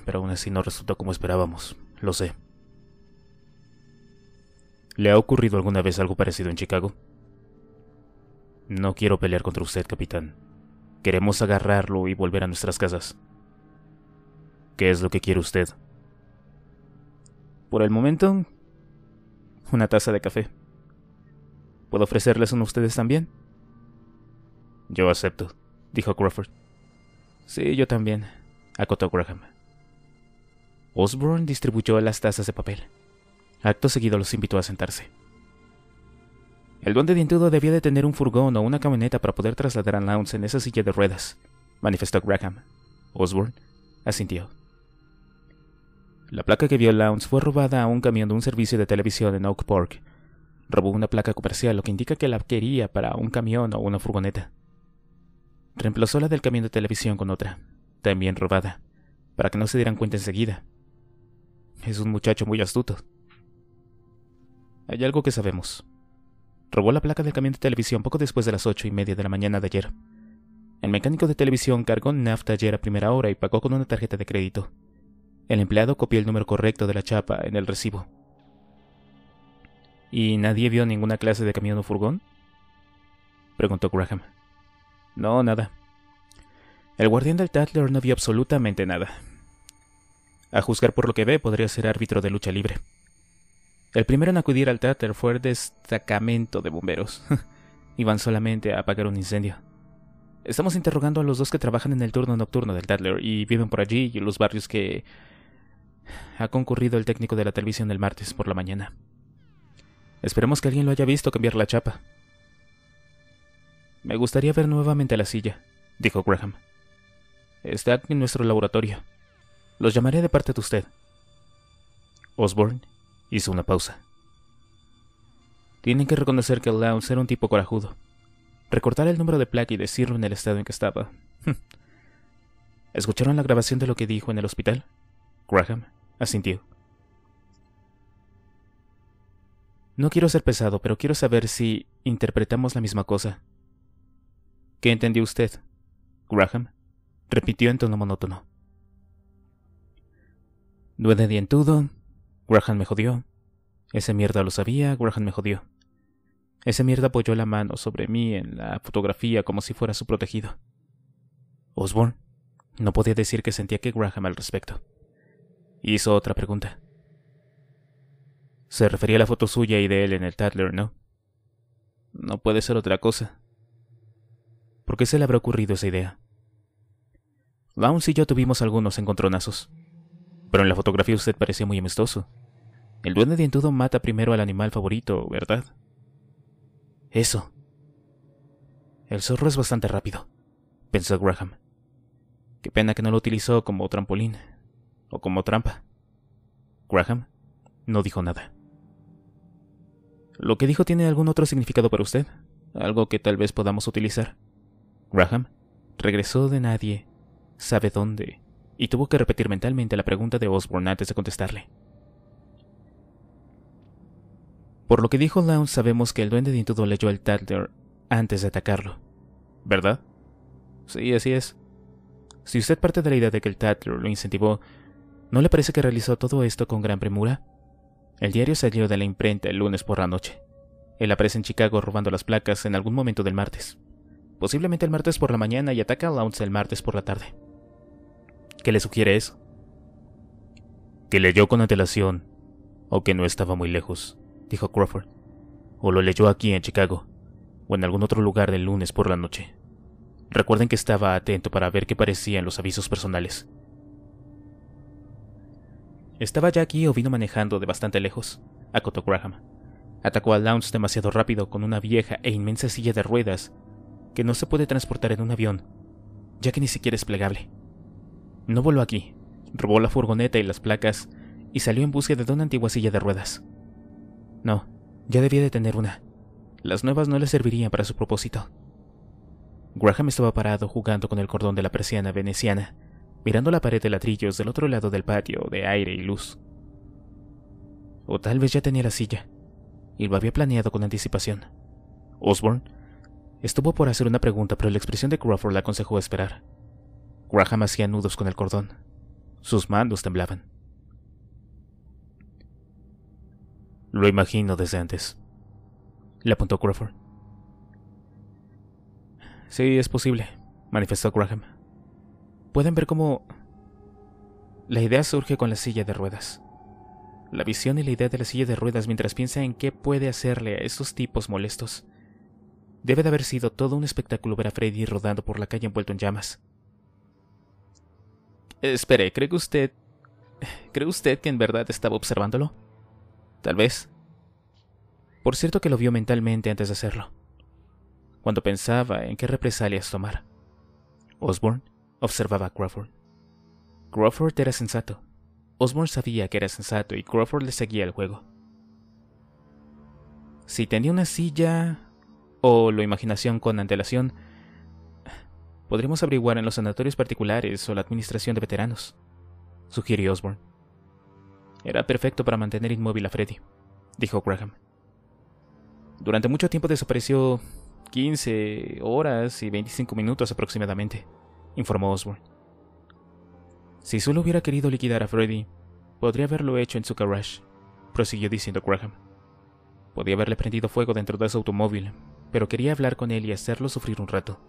Pero aún así no resultó como esperábamos. Lo sé. ¿Le ha ocurrido alguna vez algo parecido en Chicago? No quiero pelear contra usted, capitán. Queremos agarrarlo y volver a nuestras casas. ¿Qué es lo que quiere usted? Por el momento, una taza de café. ¿Puedo ofrecerles uno a ustedes también? Yo acepto, dijo Crawford. Sí, yo también, acotó Graham. Osborne distribuyó las tazas de papel. Acto seguido los invitó a sentarse. El duende dientudo debía de tener un furgón o una camioneta para poder trasladar a Lowndes en esa silla de ruedas, manifestó Graham. Osborne asintió. La placa que vio Lounce fue robada a un camión de un servicio de televisión en Oak Park. Robó una placa comercial, lo que indica que la quería para un camión o una furgoneta. Reemplazó la del camión de televisión con otra, también robada, para que no se dieran cuenta enseguida. Es un muchacho muy astuto. Hay algo que sabemos, robó la placa del camión de televisión poco después de las ocho y media de la mañana de ayer. El mecánico de televisión cargó nafta ayer a primera hora y pagó con una tarjeta de crédito. El empleado copió el número correcto de la chapa en el recibo. ¿Y nadie vio ninguna clase de camión o furgón? preguntó Graham. No, nada. El guardián del Tatler no vio absolutamente nada. A juzgar por lo que ve, podría ser árbitro de lucha libre. El primero en acudir al teatro fue el destacamento de bomberos. Iban solamente a apagar un incendio. Estamos interrogando a los dos que trabajan en el turno nocturno del Tatler y viven por allí y en los barrios que ha concurrido el técnico de la televisión el martes por la mañana. Esperemos que alguien lo haya visto cambiar la chapa. Me gustaría ver nuevamente la silla, dijo Graham. Está en nuestro laboratorio. Los llamaré de parte de usted. Osborne Hizo una pausa. Tienen que reconocer que Lounge era un tipo corajudo. Recortar el número de placa y decirlo en el estado en que estaba. ¿Escucharon la grabación de lo que dijo en el hospital? Graham asintió. No quiero ser pesado, pero quiero saber si interpretamos la misma cosa. ¿Qué entendió usted? Graham repitió en tono monótono. de dientudo, Graham me jodió. Ese mierda lo sabía, Graham me jodió. Ese mierda apoyó la mano sobre mí en la fotografía como si fuera su protegido. Osborne no podía decir que sentía que Graham al respecto. Hizo otra pregunta. Se refería a la foto suya y de él en el Tatler, ¿no? No puede ser otra cosa. ¿Por qué se le habrá ocurrido esa idea? Lounge y yo tuvimos algunos encontronazos. Pero en la fotografía usted parecía muy amistoso. El duende dientudo mata primero al animal favorito, ¿verdad? Eso. El zorro es bastante rápido, pensó Graham. Qué pena que no lo utilizó como trampolín o como trampa. Graham no dijo nada. ¿Lo que dijo tiene algún otro significado para usted? Algo que tal vez podamos utilizar. Graham regresó de nadie, sabe dónde, y tuvo que repetir mentalmente la pregunta de Osborne antes de contestarle. Por lo que dijo Louns sabemos que el duende Intudo leyó el Tatler antes de atacarlo. ¿Verdad? Sí, así es. Si usted parte de la idea de que el Tatler lo incentivó, ¿no le parece que realizó todo esto con gran premura? El diario salió de la imprenta el lunes por la noche. Él aparece en Chicago robando las placas en algún momento del martes. Posiblemente el martes por la mañana y ataca a Lounge el martes por la tarde. ¿Qué le sugiere eso? Que leyó con antelación o que no estaba muy lejos dijo Crawford. O lo leyó aquí en Chicago, o en algún otro lugar del lunes por la noche. Recuerden que estaba atento para ver qué parecían los avisos personales. Estaba ya aquí o vino manejando de bastante lejos, acotó Graham. Atacó a lounge demasiado rápido con una vieja e inmensa silla de ruedas que no se puede transportar en un avión, ya que ni siquiera es plegable. No voló aquí, robó la furgoneta y las placas y salió en busca de una antigua silla de ruedas. No, ya debía de tener una. Las nuevas no le servirían para su propósito. Graham estaba parado jugando con el cordón de la persiana veneciana, mirando la pared de ladrillos del otro lado del patio de aire y luz. O tal vez ya tenía la silla, y lo había planeado con anticipación. Osborne estuvo por hacer una pregunta, pero la expresión de Crawford la aconsejó esperar. Graham hacía nudos con el cordón. Sus manos temblaban. Lo imagino desde antes. Le apuntó Crawford. Sí, es posible, manifestó Graham. Pueden ver cómo la idea surge con la silla de ruedas. La visión y la idea de la silla de ruedas mientras piensa en qué puede hacerle a estos tipos molestos. Debe de haber sido todo un espectáculo ver a Freddy rodando por la calle envuelto en llamas. Espere, ¿cree que usted... ¿Cree usted que en verdad estaba observándolo? Tal vez. Por cierto que lo vio mentalmente antes de hacerlo, cuando pensaba en qué represalias tomar. Osborne observaba a Crawford. Crawford era sensato. Osborne sabía que era sensato y Crawford le seguía el juego. Si tenía una silla o la imaginación con antelación, podremos averiguar en los sanatorios particulares o la administración de veteranos, sugirió Osborne. Era perfecto para mantener inmóvil a Freddy, dijo Graham. Durante mucho tiempo desapareció 15 horas y 25 minutos aproximadamente, informó Osborne. Si solo hubiera querido liquidar a Freddy, podría haberlo hecho en su garage, prosiguió diciendo Graham. Podía haberle prendido fuego dentro de su automóvil, pero quería hablar con él y hacerlo sufrir un rato.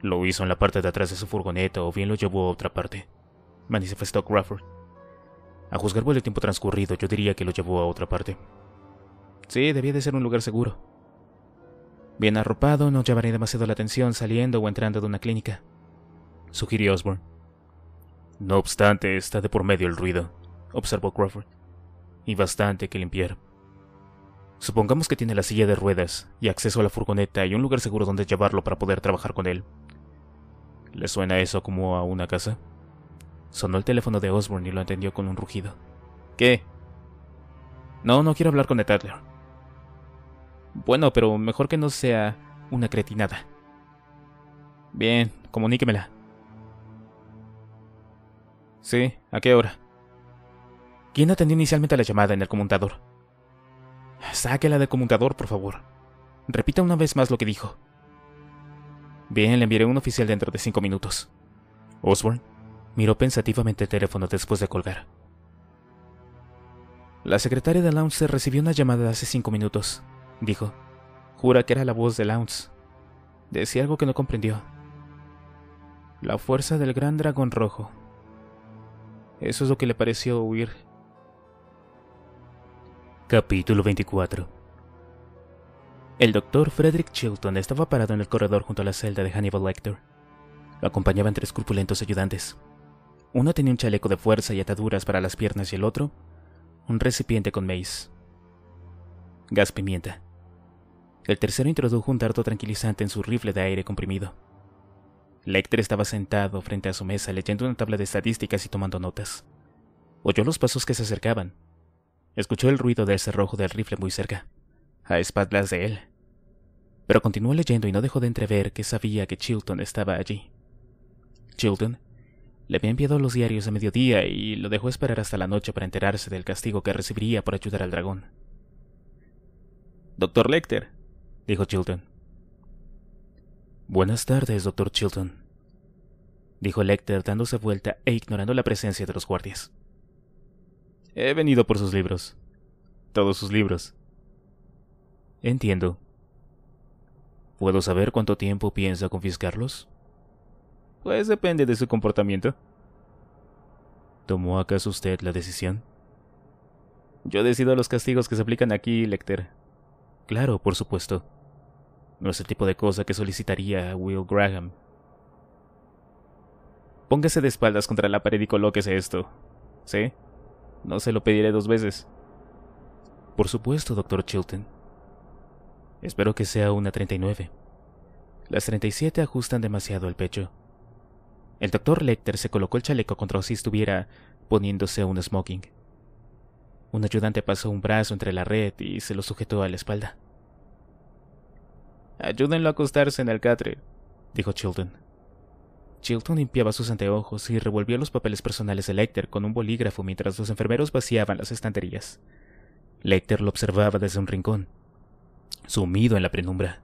Lo hizo en la parte de atrás de su furgoneta o bien lo llevó a otra parte, manifestó Crawford. A juzgar por el tiempo transcurrido, yo diría que lo llevó a otra parte. Sí, debía de ser un lugar seguro. Bien arropado, no llamaré demasiado la atención saliendo o entrando de una clínica, sugirió Osborne. No obstante, está de por medio el ruido, observó Crawford, y bastante que limpiar. Supongamos que tiene la silla de ruedas y acceso a la furgoneta y un lugar seguro donde llevarlo para poder trabajar con él. ¿Le suena eso como a una casa? Sonó el teléfono de Osborne y lo atendió con un rugido. ¿Qué? No, no quiero hablar con el Bueno, pero mejor que no sea una cretinada. Bien, comuníquemela. Sí, ¿a qué hora? ¿Quién atendió inicialmente la llamada en el comutador? Sáquela del comutador, por favor. Repita una vez más lo que dijo. Bien, le enviaré un oficial dentro de cinco minutos. Osborne. Miró pensativamente el teléfono después de colgar. La secretaria de Lounce recibió una llamada hace cinco minutos, dijo. Jura que era la voz de Lounce. Decía algo que no comprendió. La fuerza del gran dragón rojo. Eso es lo que le pareció huir. Capítulo 24 El doctor Frederick Chilton estaba parado en el corredor junto a la celda de Hannibal Lecter. Lo acompañaban tres corpulentos ayudantes. Uno tenía un chaleco de fuerza y ataduras para las piernas y el otro, un recipiente con maíz. Gas pimienta. El tercero introdujo un dardo tranquilizante en su rifle de aire comprimido. Lecter estaba sentado frente a su mesa leyendo una tabla de estadísticas y tomando notas. Oyó los pasos que se acercaban. Escuchó el ruido del cerrojo del rifle muy cerca, a espaldas de él. Pero continuó leyendo y no dejó de entrever que sabía que Chilton estaba allí. Chilton le había enviado los diarios a mediodía y lo dejó esperar hasta la noche para enterarse del castigo que recibiría por ayudar al dragón. Doctor Lecter, dijo Chilton. Buenas tardes, doctor Chilton, dijo Lecter dándose vuelta e ignorando la presencia de los guardias. He venido por sus libros. Todos sus libros. Entiendo. ¿Puedo saber cuánto tiempo piensa confiscarlos? Pues depende de su comportamiento. ¿Tomó acaso usted la decisión? Yo decido los castigos que se aplican aquí, Lecter. Claro, por supuesto. No es el tipo de cosa que solicitaría a Will Graham. Póngase de espaldas contra la pared y colóquese esto. ¿Sí? No se lo pediré dos veces. Por supuesto, doctor Chilton. Espero que sea una 39. Las 37 ajustan demasiado el pecho. El doctor Lecter se colocó el chaleco contra si estuviera poniéndose un smoking. Un ayudante pasó un brazo entre la red y se lo sujetó a la espalda. Ayúdenlo a acostarse en el catre, dijo Chilton. Chilton limpiaba sus anteojos y revolvió los papeles personales de Lecter con un bolígrafo mientras los enfermeros vaciaban las estanterías. Lecter lo observaba desde un rincón, sumido en la penumbra.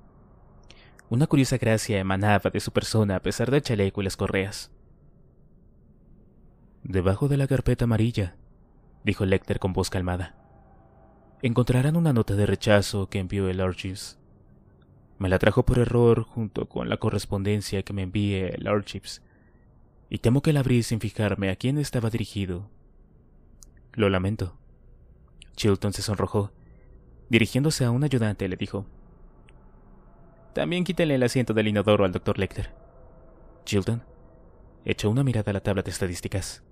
Una curiosa gracia emanaba de su persona a pesar del chaleco y las correas. Debajo de la carpeta amarilla, dijo Lecter con voz calmada, encontrarán una nota de rechazo que envió el Archives. Me la trajo por error junto con la correspondencia que me envíe el Archives, y temo que la abrí sin fijarme a quién estaba dirigido. Lo lamento. Chilton se sonrojó. Dirigiéndose a un ayudante, le dijo, también quítenle el asiento del inodoro al doctor Lecter. Chilton echó una mirada a la tabla de estadísticas.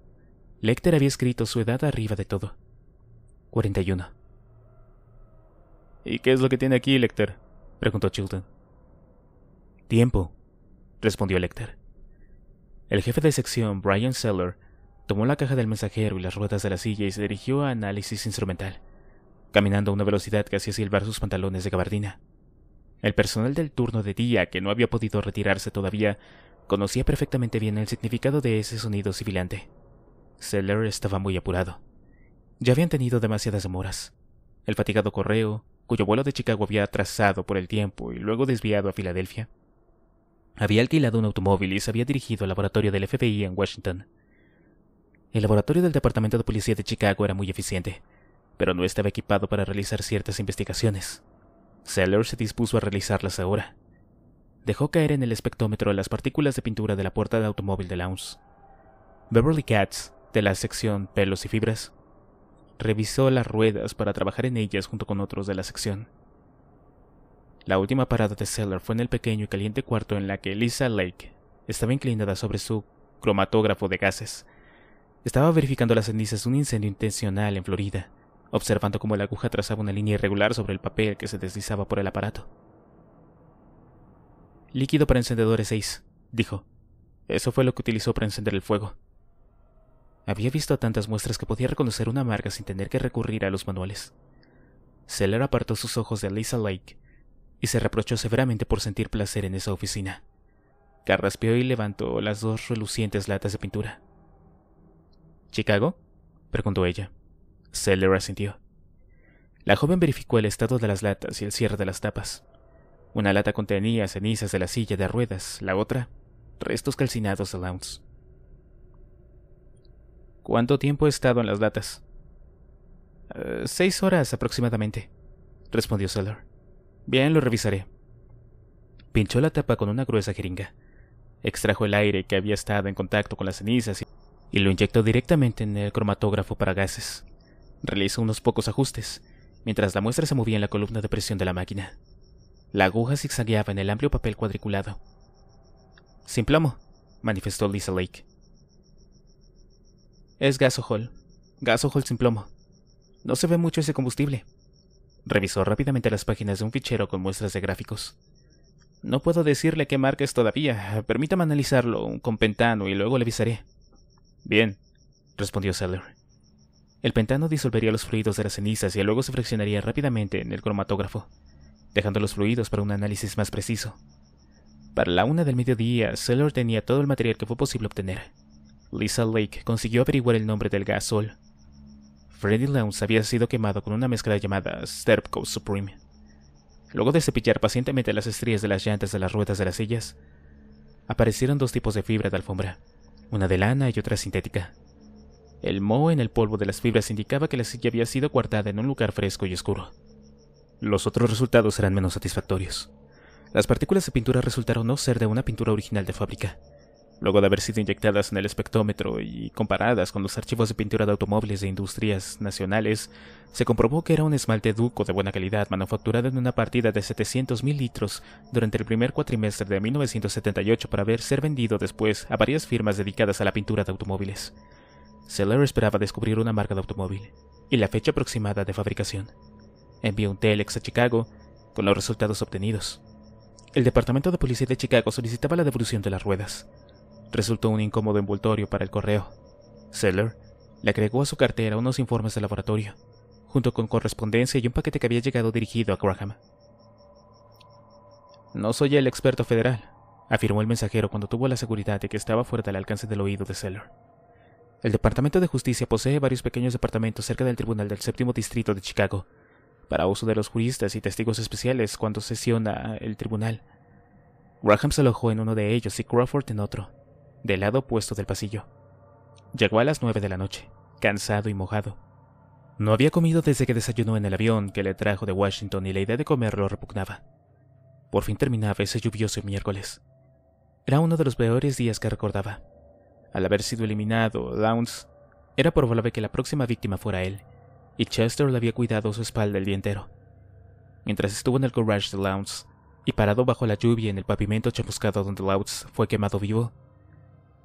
Lecter había escrito su edad arriba de todo. 41. ¿Y qué es lo que tiene aquí, Lecter? preguntó Chilton. Tiempo, respondió Lecter. El jefe de sección, Brian Seller, tomó la caja del mensajero y las ruedas de la silla y se dirigió a análisis instrumental, caminando a una velocidad que hacía silbar sus pantalones de gabardina. El personal del turno de día, que no había podido retirarse todavía, conocía perfectamente bien el significado de ese sonido sibilante. Seller estaba muy apurado. Ya habían tenido demasiadas demoras. El fatigado correo, cuyo vuelo de Chicago había atrasado por el tiempo y luego desviado a Filadelfia, había alquilado un automóvil y se había dirigido al laboratorio del FBI en Washington. El laboratorio del Departamento de Policía de Chicago era muy eficiente, pero no estaba equipado para realizar ciertas investigaciones. Seller se dispuso a realizarlas ahora. Dejó caer en el espectrómetro las partículas de pintura de la puerta de automóvil de Lounge. Beverly Katz, de la sección Pelos y Fibras, revisó las ruedas para trabajar en ellas junto con otros de la sección. La última parada de Seller fue en el pequeño y caliente cuarto en la que Lisa Lake estaba inclinada sobre su cromatógrafo de gases. Estaba verificando las cenizas de un incendio intencional en Florida observando cómo la aguja trazaba una línea irregular sobre el papel que se deslizaba por el aparato. Líquido para encendedores 6, dijo. Eso fue lo que utilizó para encender el fuego. Había visto tantas muestras que podía reconocer una marca sin tener que recurrir a los manuales. Seller apartó sus ojos de Lisa Lake y se reprochó severamente por sentir placer en esa oficina. Carraspeó y levantó las dos relucientes latas de pintura. ¿Chicago? preguntó ella. Seller asintió. La joven verificó el estado de las latas y el cierre de las tapas. Una lata contenía cenizas de la silla de ruedas, la otra, restos calcinados de Lounge. ¿Cuánto tiempo he estado en las latas? Eh, seis horas aproximadamente, respondió Seller. Bien, lo revisaré. Pinchó la tapa con una gruesa jeringa. Extrajo el aire que había estado en contacto con las cenizas y lo inyectó directamente en el cromatógrafo para gases. Realizó unos pocos ajustes, mientras la muestra se movía en la columna de presión de la máquina. La aguja zigzagueaba en el amplio papel cuadriculado. Sin plomo, manifestó Lisa Lake. Es gasohol. Gasohol sin plomo. No se ve mucho ese combustible. Revisó rápidamente las páginas de un fichero con muestras de gráficos. No puedo decirle qué marca es todavía. Permítame analizarlo con pentano y luego le avisaré. Bien, respondió Seller. El pentano disolvería los fluidos de las cenizas y luego se fraccionaría rápidamente en el cromatógrafo, dejando los fluidos para un análisis más preciso. Para la una del mediodía, Seller tenía todo el material que fue posible obtener. Lisa Lake consiguió averiguar el nombre del gasol. Freddy Lowndes había sido quemado con una mezcla llamada Sterpco Supreme. Luego de cepillar pacientemente las estrías de las llantas de las ruedas de las sillas, aparecieron dos tipos de fibra de alfombra, una de lana y otra sintética. El moho en el polvo de las fibras indicaba que la silla había sido guardada en un lugar fresco y oscuro. Los otros resultados eran menos satisfactorios. Las partículas de pintura resultaron no ser de una pintura original de fábrica. Luego de haber sido inyectadas en el espectrómetro y comparadas con los archivos de pintura de automóviles de industrias nacionales, se comprobó que era un esmalte duco de buena calidad manufacturado en una partida de 700.000 litros durante el primer cuatrimestre de 1978 para haber ser vendido después a varias firmas dedicadas a la pintura de automóviles. Seller esperaba descubrir una marca de automóvil y la fecha aproximada de fabricación. Envió un telex a Chicago con los resultados obtenidos. El Departamento de Policía de Chicago solicitaba la devolución de las ruedas. Resultó un incómodo envoltorio para el correo. Seller le agregó a su cartera unos informes de laboratorio, junto con correspondencia y un paquete que había llegado dirigido a Graham. No soy el experto federal, afirmó el mensajero cuando tuvo la seguridad de que estaba fuera del alcance del oído de Seller. El Departamento de Justicia posee varios pequeños departamentos cerca del Tribunal del Séptimo Distrito de Chicago, para uso de los juristas y testigos especiales cuando sesiona el tribunal. Graham se alojó en uno de ellos y Crawford en otro, del lado opuesto del pasillo. Llegó a las nueve de la noche, cansado y mojado. No había comido desde que desayunó en el avión que le trajo de Washington y la idea de comer lo repugnaba. Por fin terminaba ese lluvioso miércoles. Era uno de los peores días que recordaba. Al haber sido eliminado, Downs era probable que la próxima víctima fuera él, y Chester le había cuidado su espalda el día entero. Mientras estuvo en el garage de Lowndes, y parado bajo la lluvia en el pavimento chamuscado donde Lowndes fue quemado vivo,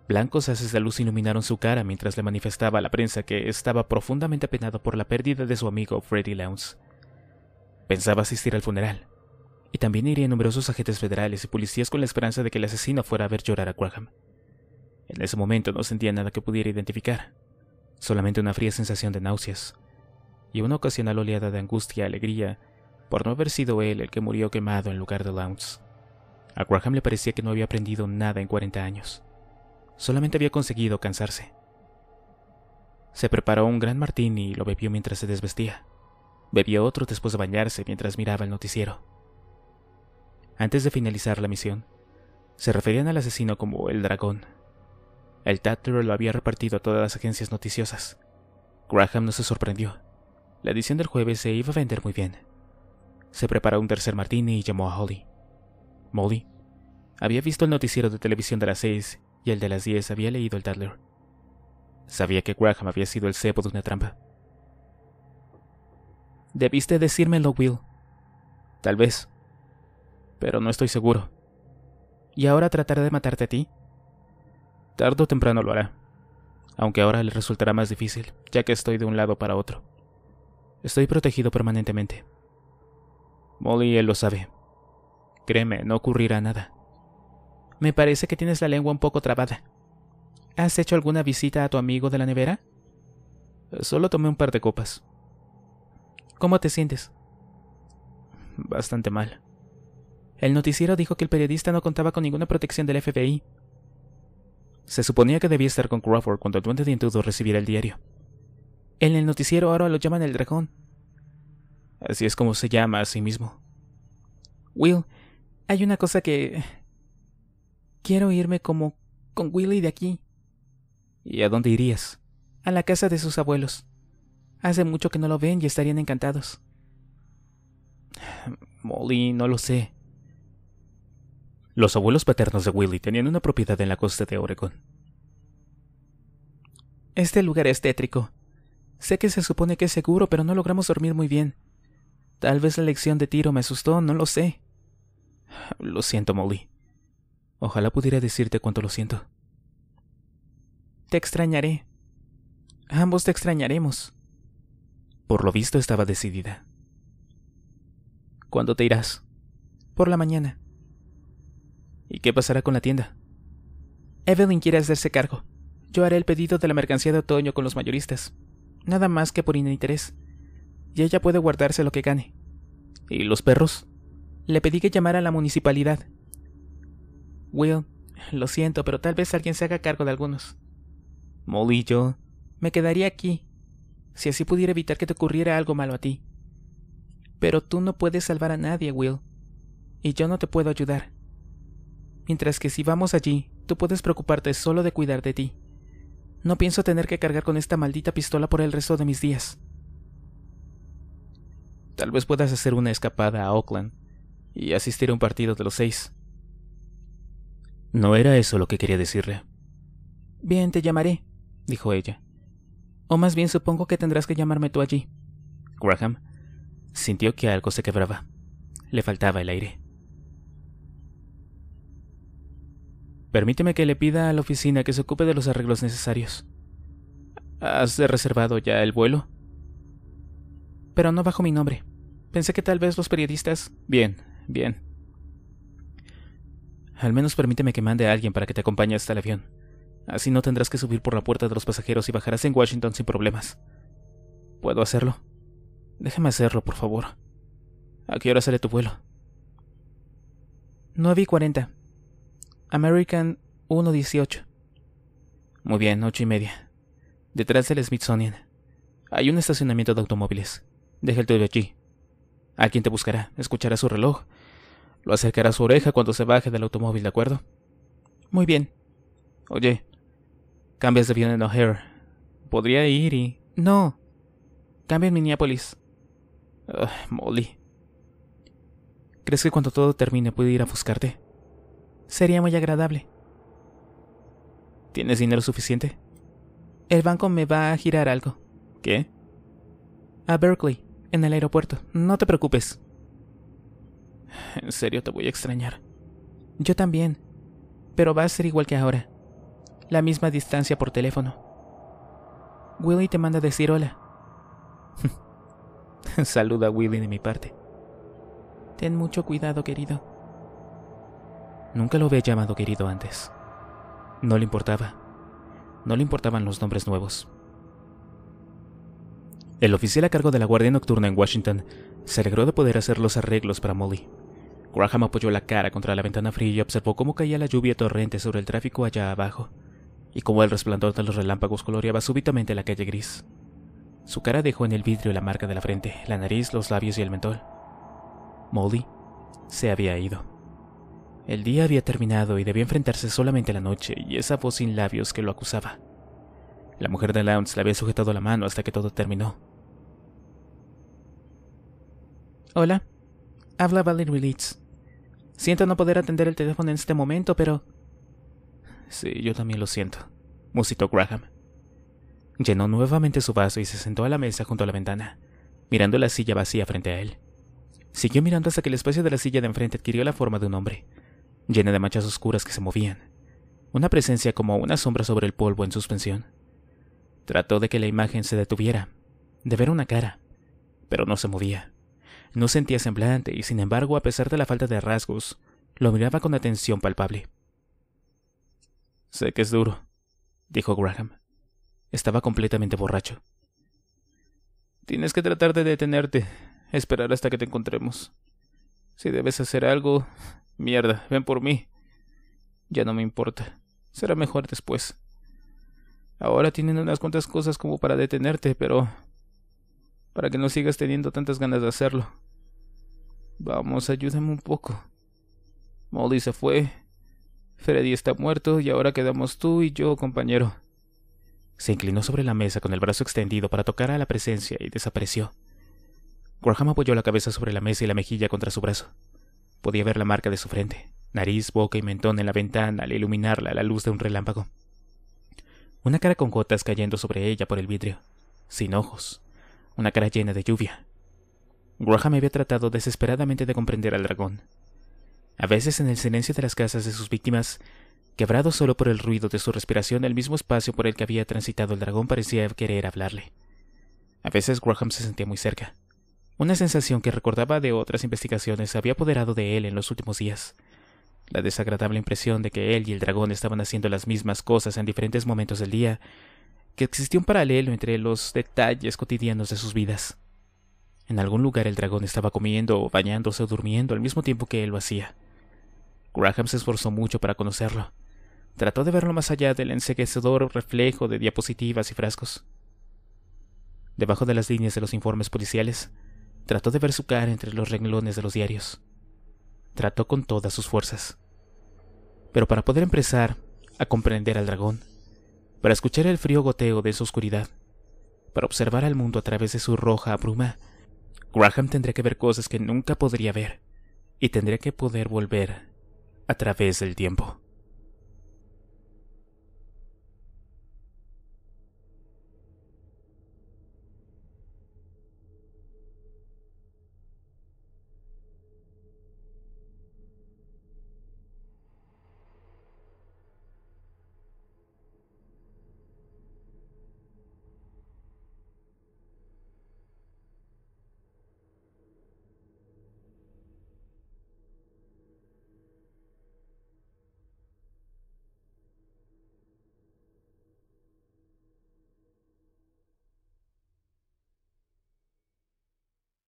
blancos haces de luz iluminaron su cara mientras le manifestaba a la prensa que estaba profundamente apenado por la pérdida de su amigo Freddy Lowndes. Pensaba asistir al funeral, y también iría a numerosos agentes federales y policías con la esperanza de que el asesino fuera a ver llorar a Graham. En ese momento no sentía nada que pudiera identificar, solamente una fría sensación de náuseas y una ocasional oleada de angustia y alegría por no haber sido él el que murió quemado en lugar de Lounce. A Graham le parecía que no había aprendido nada en 40 años. Solamente había conseguido cansarse. Se preparó un gran martini y lo bebió mientras se desvestía. Bebió otro después de bañarse mientras miraba el noticiero. Antes de finalizar la misión, se referían al asesino como el dragón el Tatler lo había repartido a todas las agencias noticiosas. Graham no se sorprendió. La edición del jueves se iba a vender muy bien. Se preparó un tercer martini y llamó a Holly. Molly había visto el noticiero de televisión de las seis y el de las diez había leído el Tatler. Sabía que Graham había sido el cebo de una trampa. Debiste decírmelo, Will. Tal vez. Pero no estoy seguro. ¿Y ahora trataré de matarte a ti? Tardo o temprano lo hará, aunque ahora le resultará más difícil, ya que estoy de un lado para otro. Estoy protegido permanentemente. Molly él lo sabe. Créeme, no ocurrirá nada. Me parece que tienes la lengua un poco trabada. ¿Has hecho alguna visita a tu amigo de la nevera? Solo tomé un par de copas. ¿Cómo te sientes? Bastante mal. El noticiero dijo que el periodista no contaba con ninguna protección del FBI se suponía que debía estar con Crawford cuando el duende dientudo recibiera el diario. En el noticiero ahora lo llaman el dragón. Así es como se llama a sí mismo. Will, hay una cosa que... Quiero irme como con Willy de aquí. ¿Y a dónde irías? A la casa de sus abuelos. Hace mucho que no lo ven y estarían encantados. Molly, no lo sé. Los abuelos paternos de Willy tenían una propiedad en la costa de Oregon. Este lugar es tétrico. Sé que se supone que es seguro, pero no logramos dormir muy bien. Tal vez la lección de tiro me asustó, no lo sé. Lo siento, Molly. Ojalá pudiera decirte cuánto lo siento. Te extrañaré. Ambos te extrañaremos. Por lo visto estaba decidida. ¿Cuándo te irás? Por la mañana. ¿Y qué pasará con la tienda? Evelyn quiere hacerse cargo. Yo haré el pedido de la mercancía de otoño con los mayoristas. Nada más que por interés. Y ella puede guardarse lo que gane. ¿Y los perros? Le pedí que llamara a la municipalidad. Will, lo siento, pero tal vez alguien se haga cargo de algunos. Molly yo. Me quedaría aquí, si así pudiera evitar que te ocurriera algo malo a ti. Pero tú no puedes salvar a nadie, Will. Y yo no te puedo ayudar mientras que si vamos allí, tú puedes preocuparte solo de cuidar de ti. No pienso tener que cargar con esta maldita pistola por el resto de mis días. Tal vez puedas hacer una escapada a Oakland y asistir a un partido de los seis. No era eso lo que quería decirle. Bien, te llamaré, dijo ella. O más bien supongo que tendrás que llamarme tú allí. Graham sintió que algo se quebraba. Le faltaba el aire. Permíteme que le pida a la oficina que se ocupe de los arreglos necesarios. ¿Has reservado ya el vuelo? Pero no bajo mi nombre. Pensé que tal vez los periodistas... Bien, bien. Al menos permíteme que mande a alguien para que te acompañe hasta el avión. Así no tendrás que subir por la puerta de los pasajeros y bajarás en Washington sin problemas. ¿Puedo hacerlo? Déjame hacerlo, por favor. ¿A qué hora sale tu vuelo? 9 y cuarenta. American 118. Muy bien, ocho y media. Detrás del Smithsonian. Hay un estacionamiento de automóviles. Deja el tuyo allí. Alguien te buscará, escuchará su reloj. Lo acercará a su oreja cuando se baje del automóvil, ¿de acuerdo? Muy bien. Oye, cambias de avión en O'Hare. Podría ir y... No. Cambia en Minneapolis. Molly. ¿Crees que cuando todo termine puede ir a buscarte? Sería muy agradable. ¿Tienes dinero suficiente? El banco me va a girar algo. ¿Qué? A Berkeley, en el aeropuerto. No te preocupes. En serio, te voy a extrañar. Yo también. Pero va a ser igual que ahora. La misma distancia por teléfono. Willy te manda decir hola. Saluda a Willy de mi parte. Ten mucho cuidado, querido. Nunca lo había llamado querido antes. No le importaba. No le importaban los nombres nuevos. El oficial a cargo de la Guardia Nocturna en Washington se alegró de poder hacer los arreglos para Molly. Graham apoyó la cara contra la ventana fría y observó cómo caía la lluvia torrente sobre el tráfico allá abajo, y cómo el resplandor de los relámpagos coloreaba súbitamente la calle gris. Su cara dejó en el vidrio la marca de la frente, la nariz, los labios y el mentol. Molly se había ido. El día había terminado y debía enfrentarse solamente a la noche y esa voz sin labios que lo acusaba. La mujer de Launce le había sujetado la mano hasta que todo terminó. Hola, habla Valerie Leeds. Siento no poder atender el teléfono en este momento, pero... Sí, yo también lo siento, musitó Graham. Llenó nuevamente su vaso y se sentó a la mesa junto a la ventana, mirando la silla vacía frente a él. Siguió mirando hasta que el espacio de la silla de enfrente adquirió la forma de un hombre, llena de manchas oscuras que se movían, una presencia como una sombra sobre el polvo en suspensión. Trató de que la imagen se detuviera, de ver una cara, pero no se movía. No sentía semblante y, sin embargo, a pesar de la falta de rasgos, lo miraba con atención palpable. Sé que es duro, dijo Graham. Estaba completamente borracho. Tienes que tratar de detenerte, esperar hasta que te encontremos. Si debes hacer algo, Mierda, ven por mí. Ya no me importa. Será mejor después. Ahora tienen unas cuantas cosas como para detenerte, pero... Para que no sigas teniendo tantas ganas de hacerlo. Vamos, ayúdame un poco. Molly se fue. Freddy está muerto y ahora quedamos tú y yo, compañero. Se inclinó sobre la mesa con el brazo extendido para tocar a la presencia y desapareció. Graham apoyó la cabeza sobre la mesa y la mejilla contra su brazo. Podía ver la marca de su frente, nariz, boca y mentón en la ventana al iluminarla a la luz de un relámpago. Una cara con gotas cayendo sobre ella por el vidrio, sin ojos, una cara llena de lluvia. Graham había tratado desesperadamente de comprender al dragón. A veces en el silencio de las casas de sus víctimas, quebrado solo por el ruido de su respiración, el mismo espacio por el que había transitado el dragón parecía querer hablarle. A veces Graham se sentía muy cerca, una sensación que recordaba de otras investigaciones se había apoderado de él en los últimos días. La desagradable impresión de que él y el dragón estaban haciendo las mismas cosas en diferentes momentos del día, que existía un paralelo entre los detalles cotidianos de sus vidas. En algún lugar el dragón estaba comiendo, bañándose o durmiendo al mismo tiempo que él lo hacía. Graham se esforzó mucho para conocerlo. Trató de verlo más allá del enseguecedor reflejo de diapositivas y frascos. Debajo de las líneas de los informes policiales, Trató de ver su cara entre los renglones de los diarios. Trató con todas sus fuerzas. Pero para poder empezar a comprender al dragón, para escuchar el frío goteo de su oscuridad, para observar al mundo a través de su roja bruma, Graham tendría que ver cosas que nunca podría ver y tendría que poder volver a través del tiempo.